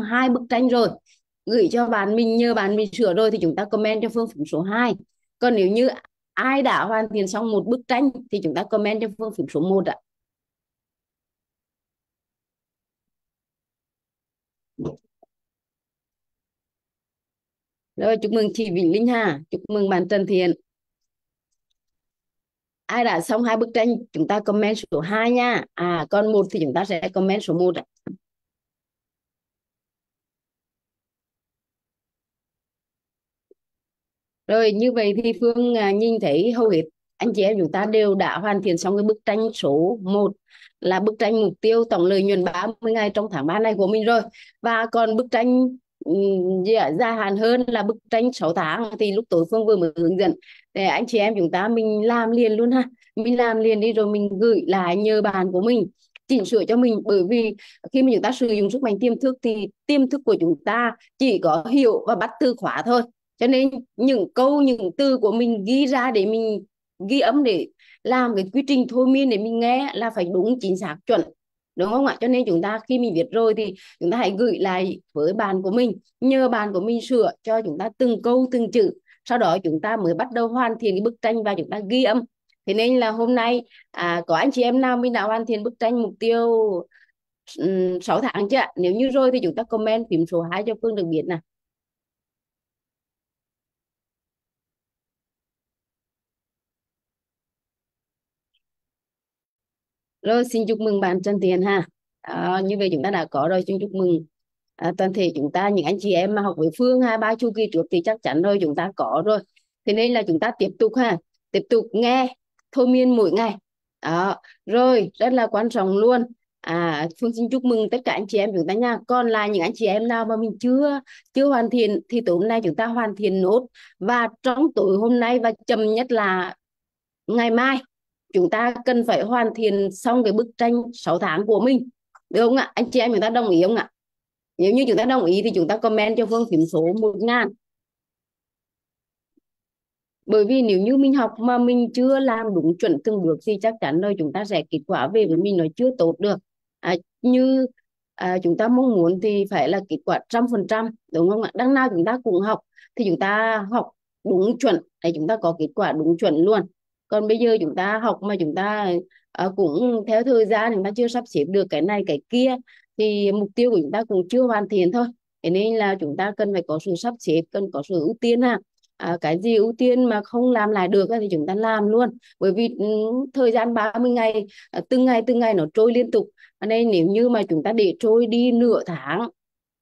hai bức tranh rồi gửi cho bạn mình nhờ bạn mình sửa rồi thì chúng ta comment cho phương pháp số 2 còn nếu như ai đã hoàn thiện xong một bức tranh thì chúng ta comment cho phương pháp số 1 ạ rồi chúc mừng chị Vĩnh Linh Hà chúc mừng bạn Trần Thiện ai đã xong hai bức tranh chúng ta comment số 2 nha à còn một thì chúng ta sẽ comment số 1 ạ rồi như vậy thì phương à, nhìn thấy hầu hết anh chị em chúng ta đều đã hoàn thiện xong cái bức tranh số 1 là bức tranh mục tiêu tổng lợi nhuận 30 ngày trong tháng 3 này của mình rồi và còn bức tranh dạ, gia hạn hơn là bức tranh 6 tháng thì lúc tối phương vừa mới hướng dẫn để anh chị em chúng ta mình làm liền luôn ha mình làm liền đi rồi mình gửi lại nhờ bàn của mình chỉnh sửa cho mình bởi vì khi mà chúng ta sử dụng sức mạnh tiêm thức thì tiêm thức của chúng ta chỉ có hiểu và bắt từ khóa thôi cho nên những câu những từ của mình ghi ra để mình ghi âm để làm cái quy trình thôi miên để mình nghe là phải đúng chính xác chuẩn đúng không ạ cho nên chúng ta khi mình viết rồi thì chúng ta hãy gửi lại với bàn của mình nhờ bàn của mình sửa cho chúng ta từng câu từng chữ sau đó chúng ta mới bắt đầu hoàn thiện cái bức tranh và chúng ta ghi âm thế nên là hôm nay à, có anh chị em nào mình đã hoàn thiện bức tranh mục tiêu um, 6 tháng chưa nếu như rồi thì chúng ta comment phím số 2 cho Phương được biết nè Rồi xin chúc mừng bạn Trần Tiền ha. À, như vậy chúng ta đã có rồi xin chúc mừng à, toàn thể chúng ta những anh chị em mà học với Phương hai ba chu kỳ trước thì chắc chắn rồi chúng ta có rồi. Thế nên là chúng ta tiếp tục ha, tiếp tục nghe thôi miên mỗi ngày. Đó, rồi rất là quan trọng luôn. À, Phương xin chúc mừng tất cả anh chị em chúng ta nha. Còn là những anh chị em nào mà mình chưa chưa hoàn thiện thì tối hôm nay chúng ta hoàn thiện nốt và trong tối hôm nay và chậm nhất là ngày mai chúng ta cần phải hoàn thiện xong cái bức tranh 6 tháng của mình được không ạ anh chị em chúng ta đồng ý không ạ nếu như chúng ta đồng ý thì chúng ta comment cho phương phím số ngàn bởi vì nếu như mình học mà mình chưa làm đúng chuẩn từng bước thì chắc chắn rồi chúng ta sẽ kết quả về với mình nó chưa tốt được à, như à, chúng ta mong muốn thì phải là kết quả trăm phần trăm đúng không ạ đằng nào chúng ta cùng học thì chúng ta học đúng chuẩn để chúng ta có kết quả đúng chuẩn luôn còn bây giờ chúng ta học mà chúng ta uh, cũng theo thời gian chúng ta chưa sắp xếp được cái này cái kia thì mục tiêu của chúng ta cũng chưa hoàn thiện thôi thế nên là chúng ta cần phải có sự sắp xếp cần có sự ưu tiên ha à, cái gì ưu tiên mà không làm lại được thì chúng ta làm luôn bởi vì ừ, thời gian 30 ngày ờ, từng ngày từng ngày nó trôi liên tục nên nếu như mà chúng ta để trôi đi nửa tháng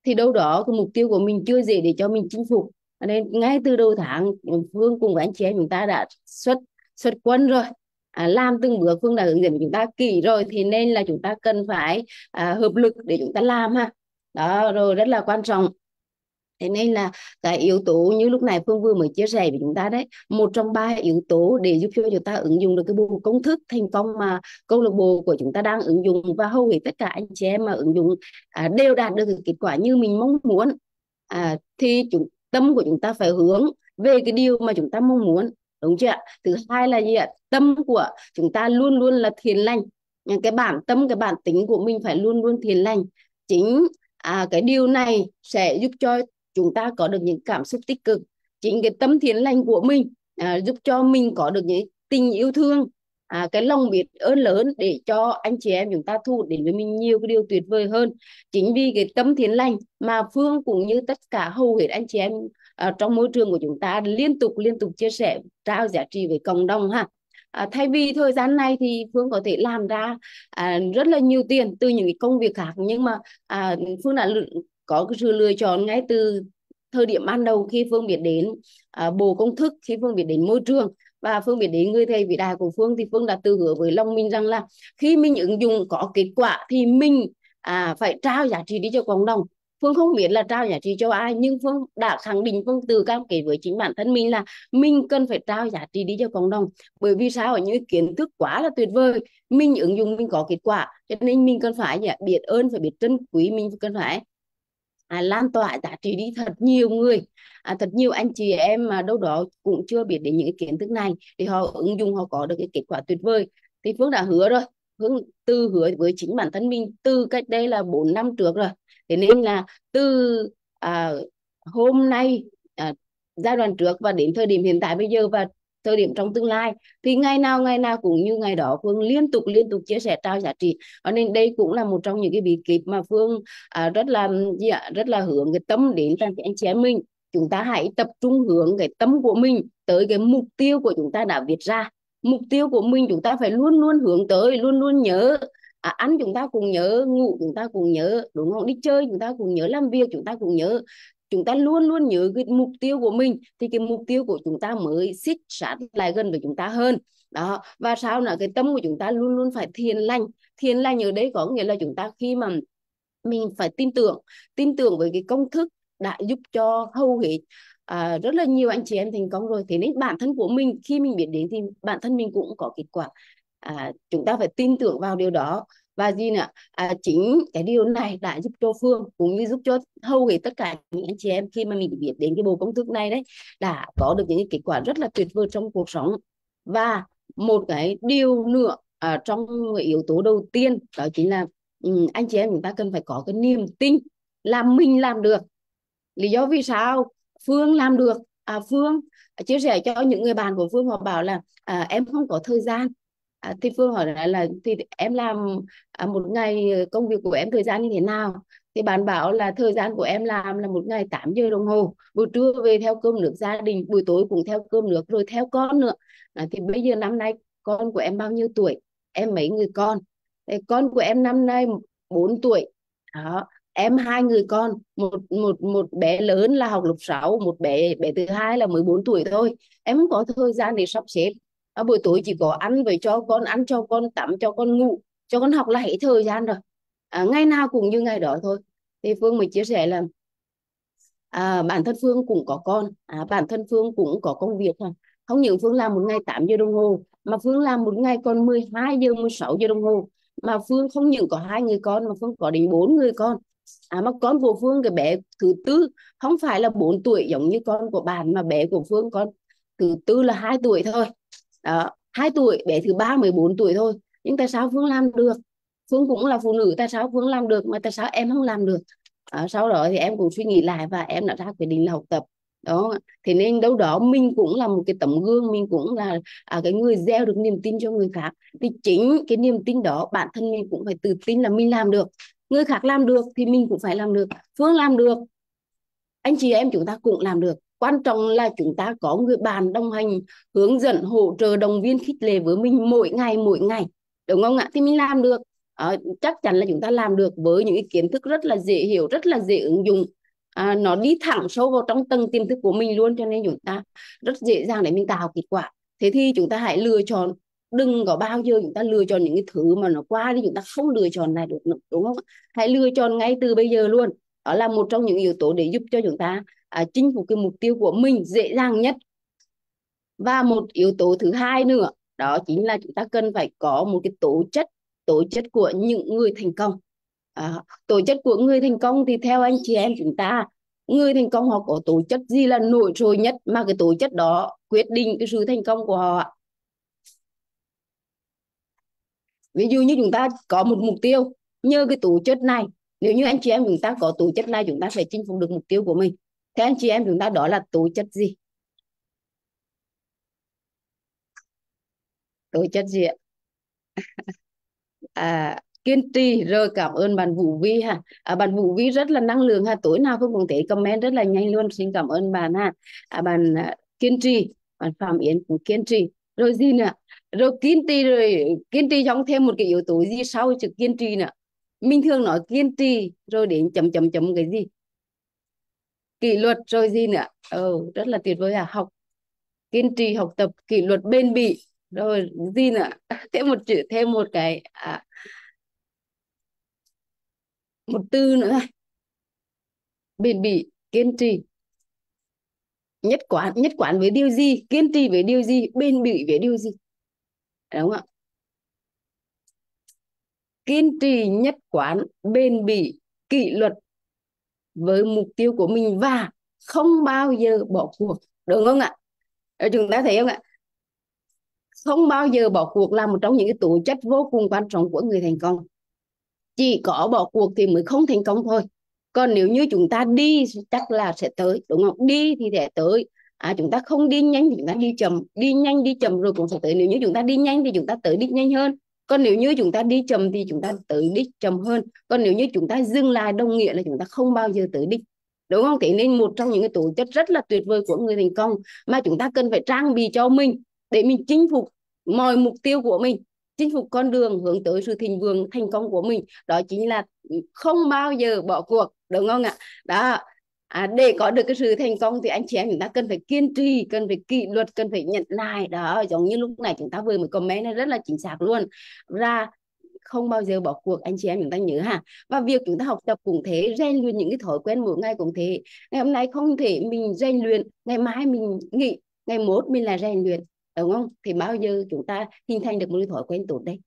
thì đâu đó cái mục tiêu của mình chưa dễ để cho mình chinh phục nên ngay từ đầu tháng Phương cùng với anh chị em chúng ta đã xuất xuất quân rồi à, làm từng bước phương đã hướng dẫn chúng ta kỹ rồi thì nên là chúng ta cần phải à, hợp lực để chúng ta làm ha đó rồi rất là quan trọng thế nên là cái yếu tố như lúc này phương vừa mới chia sẻ với chúng ta đấy một trong ba yếu tố để giúp cho chúng ta ứng dụng được cái bộ công thức thành công mà câu lạc bộ của chúng ta đang ứng dụng và hầu hết tất cả anh chị em mà ứng dụng à, đều đạt được kết quả như mình mong muốn à, thì chúng tâm của chúng ta phải hướng về cái điều mà chúng ta mong muốn đúng chưa thứ hai là gì ạ tâm của chúng ta luôn luôn là thiền lành cái bản tâm cái bản tính của mình phải luôn luôn thiền lành chính à, cái điều này sẽ giúp cho chúng ta có được những cảm xúc tích cực chính cái tâm thiền lành của mình à, giúp cho mình có được những tình yêu thương à, cái lòng biết ơn lớn để cho anh chị em chúng ta thu đến với mình nhiều cái điều tuyệt vời hơn chính vì cái tâm thiền lành mà phương cũng như tất cả hầu hết anh chị em Ờ, trong môi trường của chúng ta liên tục liên tục chia sẻ trao giá trị với cộng đồng ha à, thay vì thời gian này thì phương có thể làm ra à, rất là nhiều tiền từ những cái công việc khác nhưng mà à, phương đã có cái sự lựa chọn ngay từ thời điểm ban đầu khi phương biết đến à, bộ công thức khi phương biết đến môi trường và phương biết đến người thầy vĩ đại của phương thì phương đã tự hứa với lòng mình rằng là khi mình ứng dụng có kết quả thì mình à, phải trao giá trị đi cho cộng đồng Phương không biết là trao giá trị cho ai nhưng Phương đã khẳng định Phương từ cam kết với chính bản thân mình là mình cần phải trao giá trị đi cho cộng đồng bởi vì sao ở những kiến thức quá là tuyệt vời mình ứng dụng mình có kết quả cho nên mình cần phải biết ơn phải biết trân quý mình cần phải à, lan tỏa giá trị đi thật nhiều người à, thật nhiều anh chị em mà đâu đó cũng chưa biết đến những kiến thức này thì họ ứng dụng họ có được cái kết quả tuyệt vời thì Phương đã hứa rồi Phương từ hứa với chính bản thân mình từ cách đây là 4 năm trước rồi thế nên là từ à, hôm nay à, giai đoạn trước và đến thời điểm hiện tại bây giờ và thời điểm trong tương lai thì ngày nào ngày nào cũng như ngày đó phương liên tục liên tục chia sẻ trao giá trị cho nên đây cũng là một trong những cái bí kíp mà phương à, rất là dạ, rất là hướng cái tâm đến các anh chị em mình chúng ta hãy tập trung hướng cái tâm của mình tới cái mục tiêu của chúng ta đã viết ra mục tiêu của mình chúng ta phải luôn luôn hướng tới luôn luôn nhớ à, ăn chúng ta cũng nhớ ngủ chúng ta cũng nhớ đúng không đi chơi chúng ta cũng nhớ làm việc chúng ta cũng nhớ chúng ta luôn luôn nhớ cái mục tiêu của mình thì cái mục tiêu của chúng ta mới xích sát lại gần với chúng ta hơn đó và sao là cái tâm của chúng ta luôn luôn phải thiền lành thiền lành ở đấy có nghĩa là chúng ta khi mà mình phải tin tưởng tin tưởng với cái công thức đã giúp cho hầu hết à, rất là nhiều anh chị em thành công rồi thế nên bản thân của mình khi mình biết đến thì bản thân mình cũng có kết quả à, chúng ta phải tin tưởng vào điều đó và gì nữa à, chính cái điều này đã giúp cho phương cũng như giúp cho hầu hết tất cả những anh chị em khi mà mình biết đến cái bộ công thức này đấy đã có được những kết quả rất là tuyệt vời trong cuộc sống và một cái điều nữa à, trong yếu tố đầu tiên đó chính là ừ, anh chị em chúng ta cần phải có cái niềm tin là mình làm được lý do vì sao phương làm được à, phương chia sẻ cho những người bạn của phương họ bảo là à, em không có thời gian À, thì phương hỏi là, là thì em làm à, một ngày công việc của em thời gian như thế nào thì bạn bảo là thời gian của em làm là một ngày 8 giờ đồng hồ buổi trưa về theo cơm nước gia đình buổi tối cũng theo cơm nước rồi theo con nữa à, thì bây giờ năm nay con của em bao nhiêu tuổi em mấy người con con của em năm nay 4 tuổi đó em hai người con một một một bé lớn là học lớp 6 một bé bé thứ hai là 14 tuổi thôi em không có thời gian để sắp xếp à, buổi tối chỉ có ăn với cho con ăn cho con tắm cho con ngủ cho con học là hết thời gian rồi à, ngày nào cũng như ngày đó thôi thì phương mới chia sẻ là à, bản thân phương cũng có con à, bản thân phương cũng có công việc thôi không những phương làm một ngày 8 giờ đồng hồ mà phương làm một ngày còn 12 giờ 16 giờ đồng hồ mà phương không những có hai người con mà phương có đến bốn người con à mà con của phương cái bé thứ tư không phải là 4 tuổi giống như con của bạn mà bé của phương con thứ tư là hai tuổi thôi đó, 2 tuổi bé thứ ba 14 tuổi thôi nhưng tại sao Phương làm được Phương cũng là phụ nữ tại sao Phương làm được mà tại sao em không làm được à, sau đó thì em cũng suy nghĩ lại và em đã ra quyết định là học tập đó thế nên đâu đó mình cũng là một cái tấm gương mình cũng là à, cái người gieo được niềm tin cho người khác thì chính cái niềm tin đó bản thân mình cũng phải tự tin là mình làm được người khác làm được thì mình cũng phải làm được phương làm được anh chị em chúng ta cũng làm được quan trọng là chúng ta có người bạn đồng hành hướng dẫn hỗ trợ động viên khích lệ với mình mỗi ngày mỗi ngày đúng không ạ thì mình làm được à, chắc chắn là chúng ta làm được với những cái kiến thức rất là dễ hiểu rất là dễ ứng dụng à, nó đi thẳng sâu vào trong tầng tiềm thức của mình luôn cho nên chúng ta rất dễ dàng để mình tạo kết quả thế thì chúng ta hãy lựa chọn đừng có bao giờ chúng ta lựa chọn những cái thứ mà nó qua đi chúng ta không lựa chọn này được đúng không hãy lựa chọn ngay từ bây giờ luôn đó là một trong những yếu tố để giúp cho chúng ta à, chinh phục cái mục tiêu của mình dễ dàng nhất và một yếu tố thứ hai nữa đó chính là chúng ta cần phải có một cái tố chất tố chất của những người thành công à, tố chất của người thành công thì theo anh chị em chúng ta người thành công họ có tố chất gì là nổi trội nhất mà cái tố chất đó quyết định cái sự thành công của họ ví dụ như chúng ta có một mục tiêu nhờ cái tố chất này nếu như anh chị em chúng ta có tố chất này chúng ta phải chinh phục được mục tiêu của mình thế anh chị em chúng ta đó là tố chất gì tố chất gì ạ à, kiên trì rồi cảm ơn bạn Vũ Vi ha à, bạn Vũ Vi rất là năng lượng ha tối nào cũng cũng thể comment rất là nhanh luôn xin cảm ơn bạn ha à, bạn à, kiên trì bạn Phạm Yến cũng kiên trì rồi gì nữa rồi kiên trì rồi kiên trì trong thêm một cái yếu tố gì sau chữ kiên trì nữa mình thường nói kiên trì rồi đến chấm chấm chấm cái gì kỷ luật rồi gì nữa ừ, rất là tuyệt vời à học kiên trì học tập kỷ luật bên bỉ rồi gì nữa thêm một chữ thêm một cái à, một tư nữa bền bỉ kiên trì nhất quán nhất quán với điều gì kiên trì với điều gì bền bỉ với điều gì đúng không ạ kiên trì nhất quán bền bỉ kỷ luật với mục tiêu của mình và không bao giờ bỏ cuộc đúng không ạ chúng ta thấy không ạ không bao giờ bỏ cuộc là một trong những cái tố chất vô cùng quan trọng của người thành công chỉ có bỏ cuộc thì mới không thành công thôi còn nếu như chúng ta đi chắc là sẽ tới đúng không đi thì sẽ tới à, chúng ta không đi nhanh thì chúng ta đi chậm đi nhanh đi chậm rồi cũng sẽ tới nếu như chúng ta đi nhanh thì chúng ta tới đi nhanh hơn còn nếu như chúng ta đi chậm thì chúng ta tới đích chậm hơn còn nếu như chúng ta dừng lại đồng nghĩa là chúng ta không bao giờ tới đích đúng không thế nên một trong những cái tố chất rất là tuyệt vời của người thành công mà chúng ta cần phải trang bị cho mình để mình chinh phục mọi mục tiêu của mình chinh phục con đường hướng tới sự thịnh vượng thành công của mình đó chính là không bao giờ bỏ cuộc đúng không ạ đó à, để có được cái sự thành công thì anh chị em chúng ta cần phải kiên trì cần phải kỷ luật cần phải nhận lại đó giống như lúc này chúng ta vừa mới comment này rất là chính xác luôn ra không bao giờ bỏ cuộc anh chị em chúng ta nhớ ha và việc chúng ta học tập cũng thế rèn luyện những cái thói quen mỗi ngày cũng thế ngày hôm nay không thể mình rèn luyện ngày mai mình nghỉ ngày mốt mình là rèn luyện đúng không thì bao giờ chúng ta hình thành được một cái thói quen tốt đây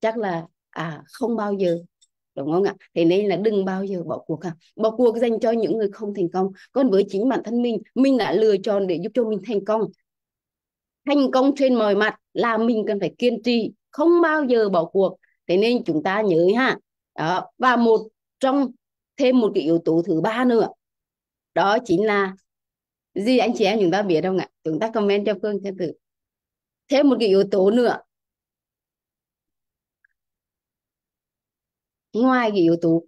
chắc là à không bao giờ đúng không ạ thế nên là đừng bao giờ bỏ cuộc à bỏ cuộc dành cho những người không thành công còn với chính bản thân mình mình đã lựa chọn để giúp cho mình thành công thành công trên mọi mặt là mình cần phải kiên trì không bao giờ bỏ cuộc thế nên chúng ta nhớ ha đó. và một trong thêm một cái yếu tố thứ ba nữa đó chính là gì anh chị em chúng ta biết không ạ chúng ta comment cho phương xem thử thêm một cái yếu tố nữa ngoài cái yếu tố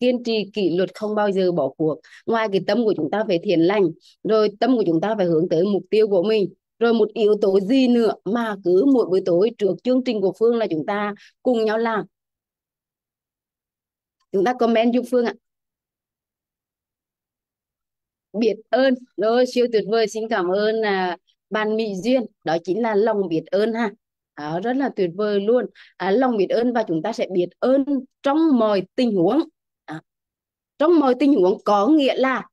kiên trì kỷ luật không bao giờ bỏ cuộc ngoài cái tâm của chúng ta phải thiền lành rồi tâm của chúng ta phải hướng tới mục tiêu của mình rồi một yếu tố gì nữa mà cứ mỗi buổi tối trước chương trình của Phương là chúng ta cùng nhau làm chúng ta comment giúp Phương ạ biệt ơn rồi siêu tuyệt vời xin cảm ơn à, bạn Mỹ Duyên đó chính là lòng biệt ơn ha đó, rất là tuyệt vời luôn à, lòng biết ơn và chúng ta sẽ biết ơn trong mọi tình huống à, trong mọi tình huống có nghĩa là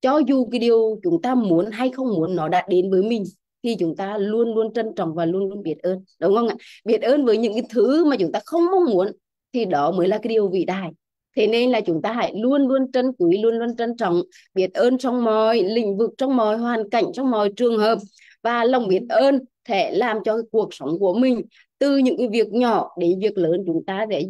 cho dù cái điều chúng ta muốn hay không muốn nó đã đến với mình thì chúng ta luôn luôn trân trọng và luôn luôn biết ơn đúng không ạ biết ơn với những cái thứ mà chúng ta không mong muốn thì đó mới là cái điều vĩ đại thế nên là chúng ta hãy luôn luôn trân quý luôn luôn trân trọng biết ơn trong mọi lĩnh vực trong mọi hoàn cảnh trong mọi trường hợp và lòng biết ơn thể làm cho cuộc sống của mình từ những cái việc nhỏ đến việc lớn chúng ta sẽ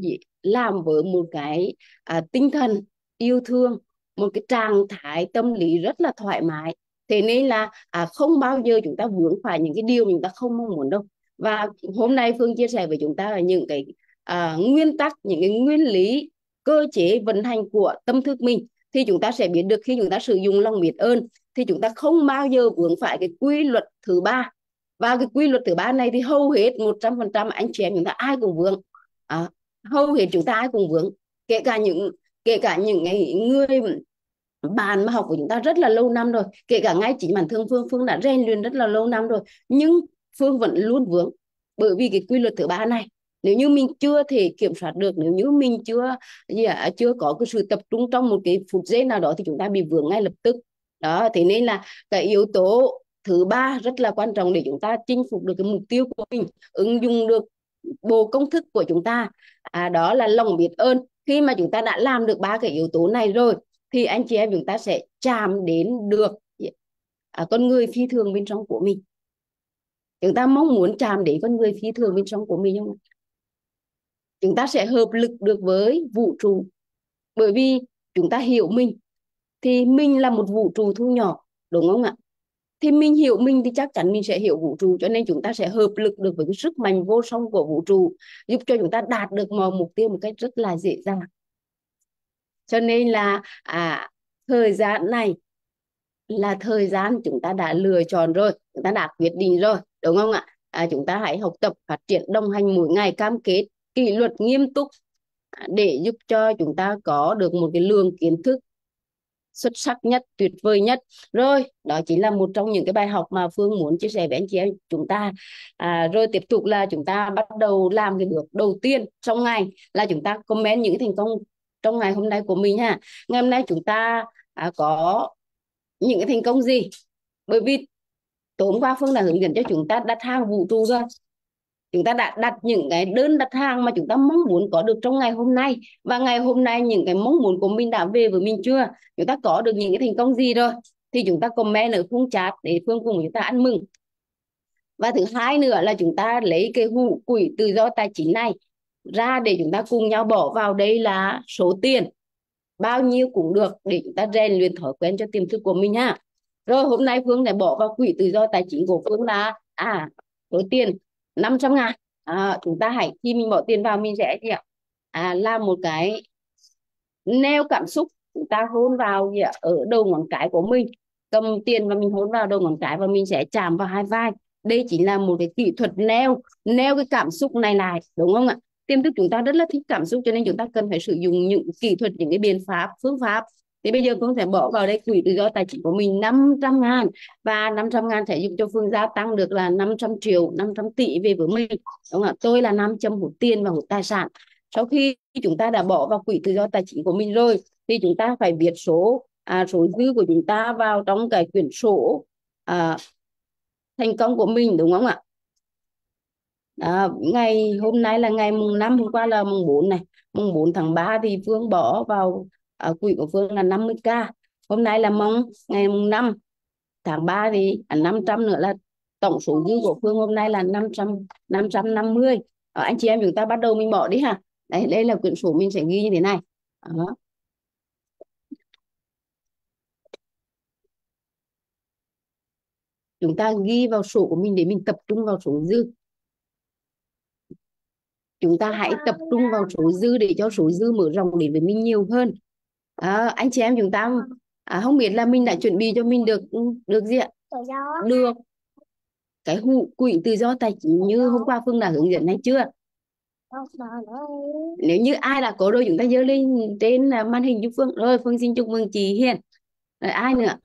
làm với một cái à, tinh thần yêu thương một cái trạng thái tâm lý rất là thoải mái thế nên là à, không bao giờ chúng ta vướng phải những cái điều mình ta không mong muốn đâu và hôm nay phương chia sẻ với chúng ta là những cái à, nguyên tắc những cái nguyên lý cơ chế vận hành của tâm thức mình thì chúng ta sẽ biết được khi chúng ta sử dụng lòng biết ơn thì chúng ta không bao giờ vướng phải cái quy luật thứ ba và cái quy luật thứ ba này thì hầu hết một trăm phần trăm anh chị em chúng ta ai cũng vướng à, hầu hết chúng ta ai cũng vướng kể cả những kể cả những người bạn mà học của chúng ta rất là lâu năm rồi kể cả ngay chính bản thân phương phương đã rèn luyện rất là lâu năm rồi nhưng phương vẫn luôn vướng bởi vì cái quy luật thứ ba này nếu như mình chưa thể kiểm soát được nếu như mình chưa gì à, chưa có cái sự tập trung trong một cái phút giây nào đó thì chúng ta bị vướng ngay lập tức đó thế nên là cái yếu tố thứ ba rất là quan trọng để chúng ta chinh phục được cái mục tiêu của mình ứng dụng được bộ công thức của chúng ta à, đó là lòng biết ơn khi mà chúng ta đã làm được ba cái yếu tố này rồi thì anh chị em chúng ta sẽ chạm đến được à, con người phi thường bên trong của mình chúng ta mong muốn chạm đến con người phi thường bên trong của mình không chúng ta sẽ hợp lực được với vũ trụ bởi vì chúng ta hiểu mình thì mình là một vũ trụ thu nhỏ đúng không ạ thì mình hiểu mình thì chắc chắn mình sẽ hiểu vũ trụ cho nên chúng ta sẽ hợp lực được với cái sức mạnh vô song của vũ trụ giúp cho chúng ta đạt được mọi mục tiêu một cách rất là dễ dàng cho nên là à thời gian này là thời gian chúng ta đã lựa chọn rồi chúng ta đã quyết định rồi đúng không ạ à, chúng ta hãy học tập phát triển đồng hành mỗi ngày cam kết kỷ luật nghiêm túc à, để giúp cho chúng ta có được một cái lượng kiến thức xuất sắc nhất tuyệt vời nhất rồi đó chỉ là một trong những cái bài học mà phương muốn chia sẻ với anh chị em chúng ta à, rồi tiếp tục là chúng ta bắt đầu làm cái bước đầu tiên trong ngày là chúng ta comment những thành công trong ngày hôm nay của mình nha. ngày hôm nay chúng ta à, có những cái thành công gì bởi vì tối hôm qua phương đã hướng dẫn cho chúng ta đặt hàng vũ trụ rồi chúng ta đã đặt những cái đơn đặt hàng mà chúng ta mong muốn có được trong ngày hôm nay và ngày hôm nay những cái mong muốn của mình đã về với mình chưa chúng ta có được những cái thành công gì rồi thì chúng ta comment ở phương chat để phương cùng chúng ta ăn mừng và thứ hai nữa là chúng ta lấy cái hũ quỹ tự do tài chính này ra để chúng ta cùng nhau bỏ vào đây là số tiền bao nhiêu cũng được để chúng ta rèn luyện thói quen cho tiềm thức của mình ha rồi hôm nay phương này bỏ vào quỹ tự do tài chính của phương là à số tiền 500 ngàn à, chúng ta hãy khi mình bỏ tiền vào mình sẽ gì ạ à, làm một cái neo cảm xúc chúng ta hôn vào gì ạ? ở đầu ngón cái của mình cầm tiền và mình hôn vào đầu ngón cái và mình sẽ chạm vào hai vai đây chỉ là một cái kỹ thuật neo neo cái cảm xúc này lại đúng không ạ tiềm thức chúng ta rất là thích cảm xúc cho nên chúng ta cần phải sử dụng những kỹ thuật những cái biện pháp phương pháp thì bây giờ Phương sẽ bỏ vào đây quỹ tự do tài chính của mình 500 ngàn và 500 ngàn sẽ giúp cho Phương gia tăng được là 500 triệu 500 tỷ về với mình đúng không ạ tôi là nam châm hụt tiền và hụt tài sản sau khi chúng ta đã bỏ vào quỹ tự do tài chính của mình rồi thì chúng ta phải viết số à, số dư của chúng ta vào trong cái quyển sổ à, thành công của mình đúng không ạ à, ngày hôm nay là ngày mùng 5 hôm qua là mùng 4 này mùng 4 tháng 3 thì Phương bỏ vào ở quỹ của Phương là 50k hôm nay là mong ngày mùng 5 tháng 3 thì à, 500 nữa là tổng số dư của Phương hôm nay là 500 550 à, anh chị em chúng ta bắt đầu mình bỏ đi ha đây đây là quyển sổ mình sẽ ghi như thế này à. chúng ta ghi vào sổ của mình để mình tập trung vào số dư chúng ta hãy tập trung vào số dư để cho số dư mở rộng đến với mình nhiều hơn à, anh chị em chúng ta à, không biết là mình đã chuẩn bị cho mình được được gì ạ được cái hụ quỹ tự do tài chính như hôm qua phương đã hướng dẫn hay chưa nếu như ai đã có rồi chúng ta dơ lên trên à, màn hình giúp phương rồi phương xin chúc mừng chị hiền rồi ai nữa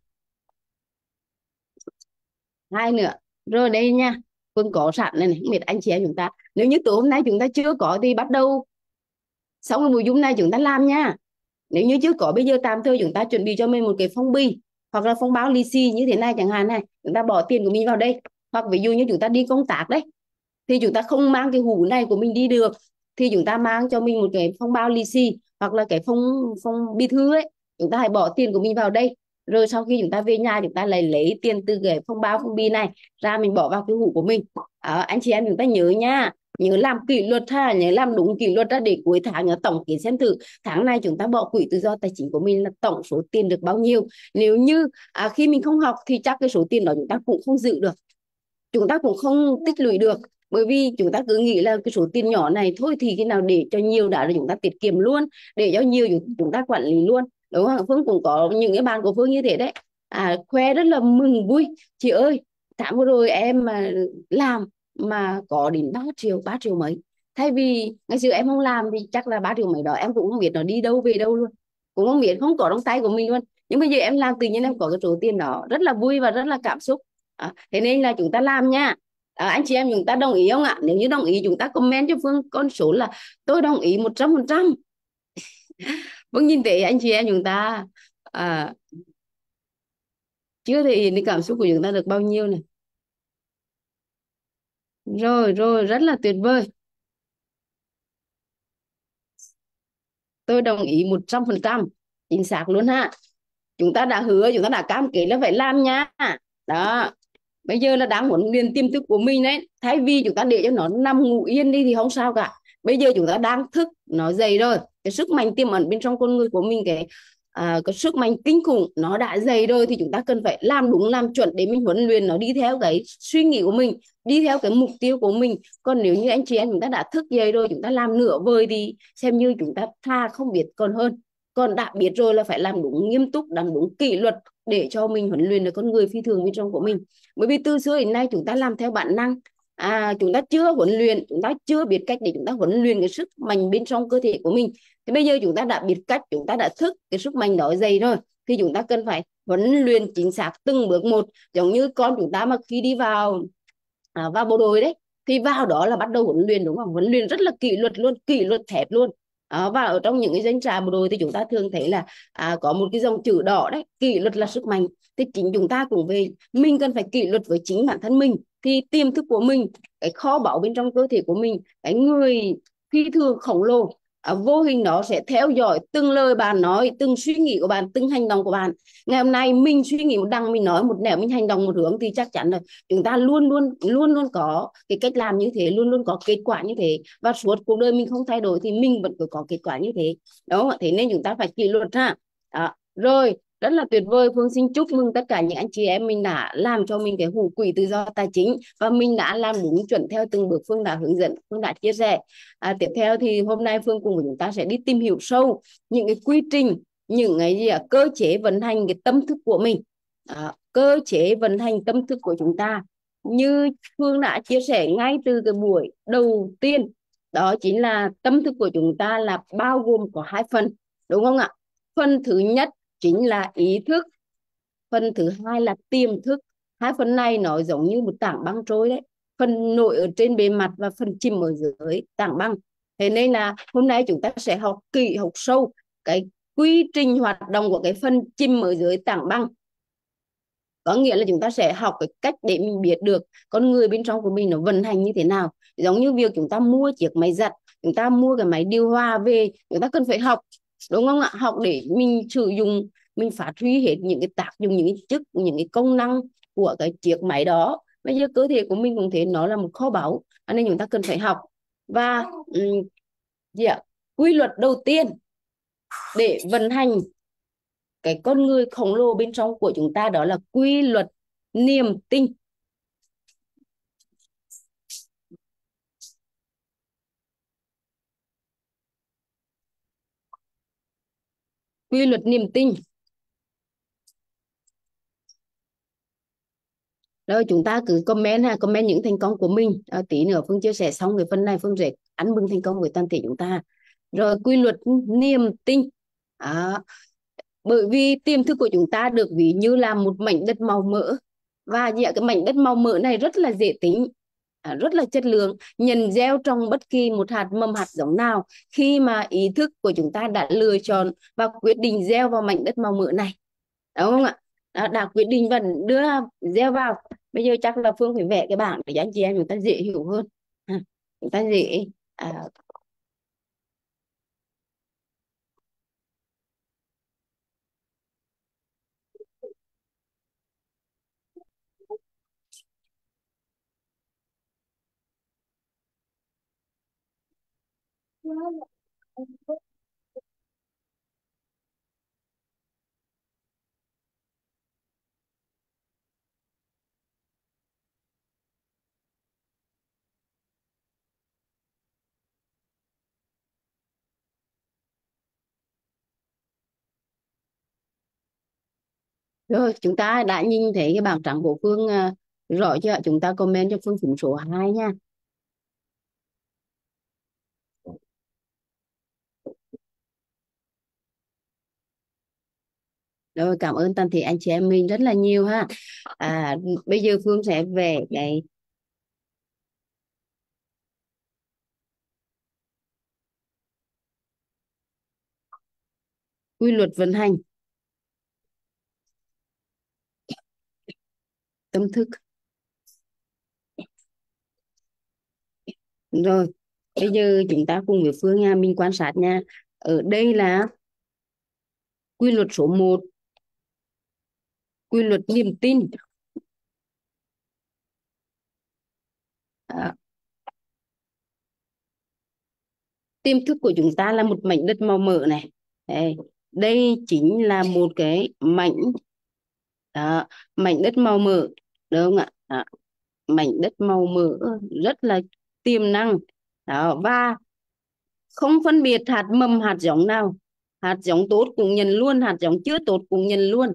ai nữa rồi đây nha phương có sẵn này này biết anh chị em chúng ta nếu như tối hôm nay chúng ta chưa có thì bắt đầu xong rồi buổi dung này chúng ta làm nha nếu như chưa có bây giờ tạm thời chúng ta chuẩn bị cho mình một cái phong bì hoặc là phong báo lì xì như thế này chẳng hạn này chúng ta bỏ tiền của mình vào đây hoặc ví dụ như chúng ta đi công tác đấy thì chúng ta không mang cái hũ này của mình đi được thì chúng ta mang cho mình một cái phong bao lì xì hoặc là cái phong phong bi thư ấy chúng ta hãy bỏ tiền của mình vào đây rồi sau khi chúng ta về nhà chúng ta lại lấy tiền từ cái phong bao phong bi này ra mình bỏ vào cái hũ của mình à, anh chị em chúng ta nhớ nha nhớ làm kỷ luật ha nhớ làm đúng kỷ luật ra để cuối tháng nhớ tổng kết xem thử tháng này chúng ta bỏ quỹ tự do tài chính của mình là tổng số tiền được bao nhiêu nếu như à, khi mình không học thì chắc cái số tiền đó chúng ta cũng không giữ được chúng ta cũng không tích lũy được bởi vì chúng ta cứ nghĩ là cái số tiền nhỏ này thôi thì khi nào để cho nhiều đã rồi chúng ta tiết kiệm luôn để cho nhiều chúng ta quản lý luôn đúng không phương cũng có những cái bạn của phương như thế đấy à khoe rất là mừng vui chị ơi tháng vừa rồi em mà làm mà có đến 3 triệu 3 triệu mấy thay vì ngày xưa em không làm thì chắc là 3 triệu mấy đó em cũng không biết nó đi đâu về đâu luôn cũng không biết không có trong tay của mình luôn nhưng bây giờ em làm tự nhiên em có cái số tiền đó rất là vui và rất là cảm xúc à, thế nên là chúng ta làm nha à, anh chị em chúng ta đồng ý không ạ nếu như đồng ý chúng ta comment cho phương con số là tôi đồng ý một trăm phần trăm vâng nhìn thấy anh chị em chúng ta à, chưa thể hiện cái cảm xúc của chúng ta được bao nhiêu này rồi, rồi, rất là tuyệt vời. Tôi đồng ý 100%, chính xác luôn ha. Chúng ta đã hứa, chúng ta đã cam kết là phải làm nha. Đó. Bây giờ là đang huấn luyện tiềm thức của mình đấy. Thay vì chúng ta để cho nó nằm ngủ yên đi thì không sao cả. Bây giờ chúng ta đang thức, nó dậy rồi. Cái sức mạnh tiềm ẩn bên trong con người của mình, cái à, có sức mạnh kinh khủng nó đã dày rồi thì chúng ta cần phải làm đúng làm chuẩn để mình huấn luyện nó đi theo cái suy nghĩ của mình đi theo cái mục tiêu của mình còn nếu như anh chị em chúng ta đã thức dậy rồi chúng ta làm nửa vời thì xem như chúng ta tha không biết còn hơn còn đã biết rồi là phải làm đúng nghiêm túc làm đúng kỷ luật để cho mình huấn luyện được con người phi thường bên trong của mình bởi vì từ xưa đến nay chúng ta làm theo bản năng à, chúng ta chưa huấn luyện chúng ta chưa biết cách để chúng ta huấn luyện cái sức mạnh bên trong cơ thể của mình thì bây giờ chúng ta đã biết cách chúng ta đã thức cái sức mạnh đó dày rồi thì chúng ta cần phải huấn luyện chính xác từng bước một giống như con chúng ta mà khi đi vào à, vào bộ đội đấy thì vào đó là bắt đầu huấn luyện đúng không huấn luyện rất là kỷ luật luôn kỷ luật thép luôn à, và ở trong những cái danh trà bộ đội thì chúng ta thường thấy là à, có một cái dòng chữ đỏ đấy kỷ luật là sức mạnh thì chính chúng ta cũng về mình cần phải kỷ luật với chính bản thân mình thì tiềm thức của mình cái kho báu bên trong cơ thể của mình cái người phi thường khổng lồ à, vô hình nó sẽ theo dõi từng lời bạn nói từng suy nghĩ của bạn từng hành động của bạn ngày hôm nay mình suy nghĩ một đằng mình nói một nẻo mình hành động một hướng thì chắc chắn là chúng ta luôn luôn luôn luôn có cái cách làm như thế luôn luôn có kết quả như thế và suốt cuộc đời mình không thay đổi thì mình vẫn cứ có kết quả như thế đúng không thế nên chúng ta phải kỷ luật ha à, rồi rất là tuyệt vời phương xin chúc mừng tất cả những anh chị em mình đã làm cho mình cái hủ quỹ tự do tài chính và mình đã làm đúng chuẩn theo từng bước phương đã hướng dẫn phương đã chia sẻ à, tiếp theo thì hôm nay phương cùng với chúng ta sẽ đi tìm hiểu sâu những cái quy trình những cái gì à, cơ chế vận hành cái tâm thức của mình à, cơ chế vận hành tâm thức của chúng ta như phương đã chia sẻ ngay từ cái buổi đầu tiên đó chính là tâm thức của chúng ta là bao gồm có hai phần đúng không ạ phần thứ nhất chính là ý thức phần thứ hai là tiềm thức hai phần này nó giống như một tảng băng trôi đấy phần nổi ở trên bề mặt và phần chìm ở dưới tảng băng thế nên là hôm nay chúng ta sẽ học kỹ học sâu cái quy trình hoạt động của cái phần chìm ở dưới tảng băng có nghĩa là chúng ta sẽ học cái cách để mình biết được con người bên trong của mình nó vận hành như thế nào giống như việc chúng ta mua chiếc máy giặt chúng ta mua cái máy điều hòa về chúng ta cần phải học đúng không ạ học để mình sử dụng mình phát huy hết những cái tác dụng những cái chức những cái công năng của cái chiếc máy đó bây giờ cơ thể của mình cũng thế nó là một kho báu à, nên chúng ta cần phải học và gì ạ quy luật đầu tiên để vận hành cái con người khổng lồ bên trong của chúng ta đó là quy luật niềm tin quy luật niềm tin rồi chúng ta cứ comment ha comment những thành công của mình à, tí nữa phương chia sẻ xong cái phần này phương sẽ ăn mừng thành công với toàn thể chúng ta rồi quy luật niềm tin à, bởi vì tiềm thức của chúng ta được ví như là một mảnh đất màu mỡ và dạ, cái mảnh đất màu mỡ này rất là dễ tính À, rất là chất lượng nhận gieo trong bất kỳ một hạt mầm hạt giống nào khi mà ý thức của chúng ta đã lựa chọn và quyết định gieo vào mảnh đất màu mỡ này đúng không ạ đã, đã quyết định và đưa gieo vào bây giờ chắc là phương phải vẽ cái bảng để cho anh chị em chúng ta dễ hiểu hơn à, chúng ta dễ à, Rồi, chúng ta đã nhìn thấy cái bảng trắng của Phương uh, rõ chưa? Chúng ta comment cho Phương phím số 2 nha. rồi cảm ơn toàn thể anh chị em mình rất là nhiều ha à, bây giờ phương sẽ về cái quy luật vận hành tâm thức rồi bây giờ chúng ta cùng với phương nha mình quan sát nha ở đây là quy luật số 1 quy luật niềm tin à, tiềm thức của chúng ta là một mảnh đất màu mỡ này đây, đây chính là một cái mảnh đó, mảnh đất màu mỡ đúng không ạ đó, mảnh đất màu mỡ rất là tiềm năng đó và không phân biệt hạt mầm hạt giống nào hạt giống tốt cũng nhận luôn hạt giống chưa tốt cũng nhận luôn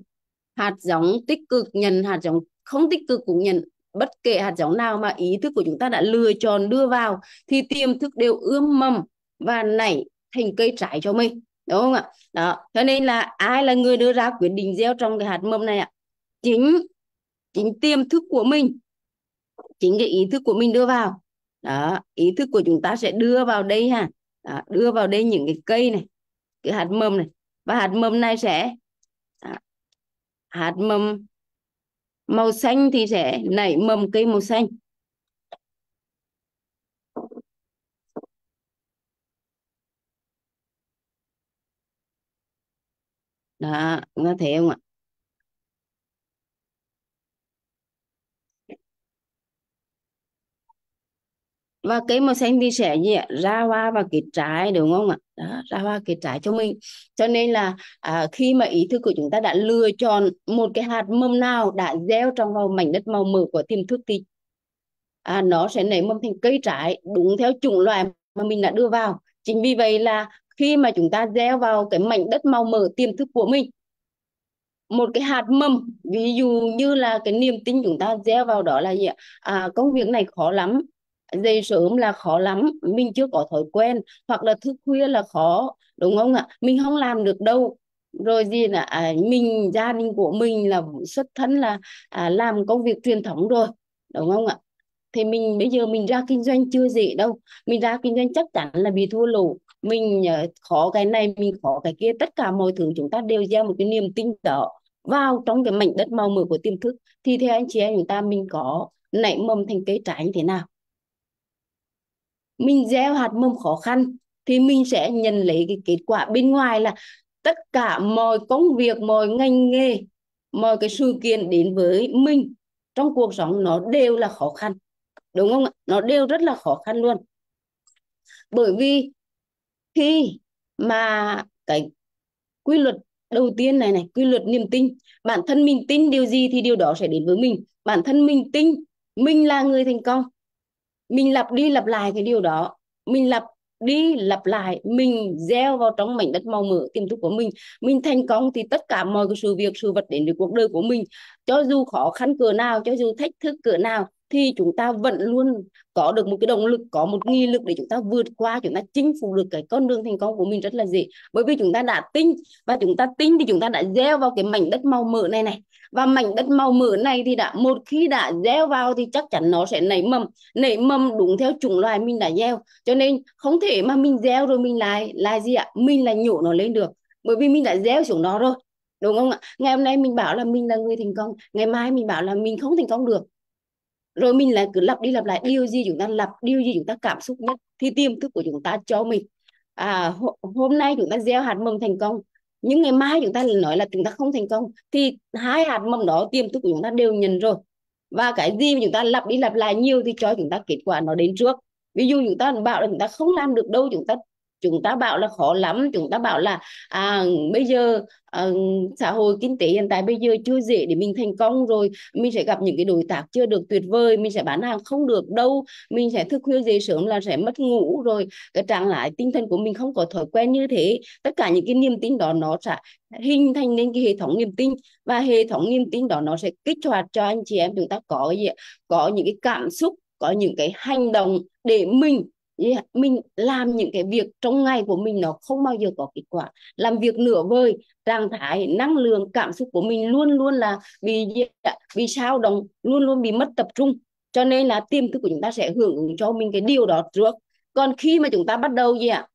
hạt giống tích cực nhận hạt giống không tích cực cũng nhận bất kể hạt giống nào mà ý thức của chúng ta đã lựa chọn đưa vào thì tiềm thức đều ươm mầm và nảy thành cây trái cho mình đúng không ạ đó cho nên là ai là người đưa ra quyết định gieo trong cái hạt mầm này ạ chính chính tiềm thức của mình chính cái ý thức của mình đưa vào đó ý thức của chúng ta sẽ đưa vào đây ha đó, đưa vào đây những cái cây này cái hạt mầm này và hạt mầm này sẽ hạt mầm màu xanh thì sẽ nảy mầm cây màu xanh đó nghe thấy không ạ và cây màu xanh thì sẽ gì ạ? ra hoa và kết trái đúng không ạ đó, ra hoa kết trái cho mình cho nên là à, khi mà ý thức của chúng ta đã lựa chọn một cái hạt mầm nào đã gieo trong vào mảnh đất màu mỡ của tiềm thức thì à, nó sẽ nảy mầm thành cây trái đúng theo chủng loại mà mình đã đưa vào chính vì vậy là khi mà chúng ta gieo vào cái mảnh đất màu mỡ tiềm thức của mình một cái hạt mầm ví dụ như là cái niềm tin chúng ta gieo vào đó là gì ạ à, công việc này khó lắm dậy sớm là khó lắm mình chưa có thói quen hoặc là thức khuya là khó đúng không ạ mình không làm được đâu rồi gì là à, mình gia đình của mình là xuất thân là à, làm công việc truyền thống rồi đúng không ạ thì mình bây giờ mình ra kinh doanh chưa gì đâu mình ra kinh doanh chắc chắn là bị thua lỗ mình ờ, khó cái này mình khó cái kia tất cả mọi thứ chúng ta đều gieo một cái niềm tin đó vào trong cái mảnh đất màu mỡ của tiềm thức thì theo anh chị em chúng ta mình có nảy mầm thành cây trái như thế nào mình gieo hạt mầm khó khăn thì mình sẽ nhận lấy cái kết quả bên ngoài là tất cả mọi công việc mọi ngành nghề mọi cái sự kiện đến với mình trong cuộc sống nó đều là khó khăn đúng không ạ nó đều rất là khó khăn luôn bởi vì khi mà cái quy luật đầu tiên này này quy luật niềm tin bản thân mình tin điều gì thì điều đó sẽ đến với mình bản thân mình tin mình là người thành công mình lặp đi lặp lại cái điều đó mình lặp đi lặp lại mình gieo vào trong mảnh đất màu mỡ tiềm thức của mình mình thành công thì tất cả mọi cái sự việc sự vật đến được cuộc đời của mình cho dù khó khăn cỡ nào cho dù thách thức cỡ nào thì chúng ta vẫn luôn có được một cái động lực có một nghị lực để chúng ta vượt qua chúng ta chinh phục được cái con đường thành công của mình rất là dễ bởi vì chúng ta đã tin và chúng ta tin thì chúng ta đã gieo vào cái mảnh đất màu mỡ này này và mảnh đất màu mỡ này thì đã một khi đã gieo vào thì chắc chắn nó sẽ nảy mầm nảy mầm đúng theo chủng loài mình đã gieo cho nên không thể mà mình gieo rồi mình lại là gì ạ mình là nhổ nó lên được bởi vì mình đã gieo xuống nó rồi đúng không ạ ngày hôm nay mình bảo là mình là người thành công ngày mai mình bảo là mình không thành công được rồi mình lại cứ lặp đi lặp lại điều gì chúng ta lặp điều gì chúng ta cảm xúc nhất thì tiềm thức của chúng ta cho mình à, hôm nay chúng ta gieo hạt mầm thành công nhưng ngày mai chúng ta nói là chúng ta không thành công thì hai hạt mầm đó tiềm thức của chúng ta đều nhìn rồi và cái gì mà chúng ta lặp đi lặp lại nhiều thì cho chúng ta kết quả nó đến trước ví dụ chúng ta bảo là chúng ta không làm được đâu chúng ta chúng ta bảo là khó lắm chúng ta bảo là à, bây giờ à, xã hội kinh tế hiện tại bây giờ chưa dễ để mình thành công rồi mình sẽ gặp những cái đối tác chưa được tuyệt vời mình sẽ bán hàng không được đâu mình sẽ thức khuya dậy sớm là sẽ mất ngủ rồi cái trạng lại tinh thần của mình không có thói quen như thế tất cả những cái niềm tin đó nó sẽ hình thành nên cái hệ thống niềm tin và hệ thống niềm tin đó nó sẽ kích hoạt cho anh chị em chúng ta có gì có những cái cảm xúc có những cái hành động để mình yeah, mình làm những cái việc trong ngày của mình nó không bao giờ có kết quả làm việc nửa vời trạng thái năng lượng cảm xúc của mình luôn luôn là bị bị sao động luôn luôn bị mất tập trung cho nên là tiềm thức của chúng ta sẽ hưởng ứng cho mình cái điều đó trước còn khi mà chúng ta bắt đầu gì ạ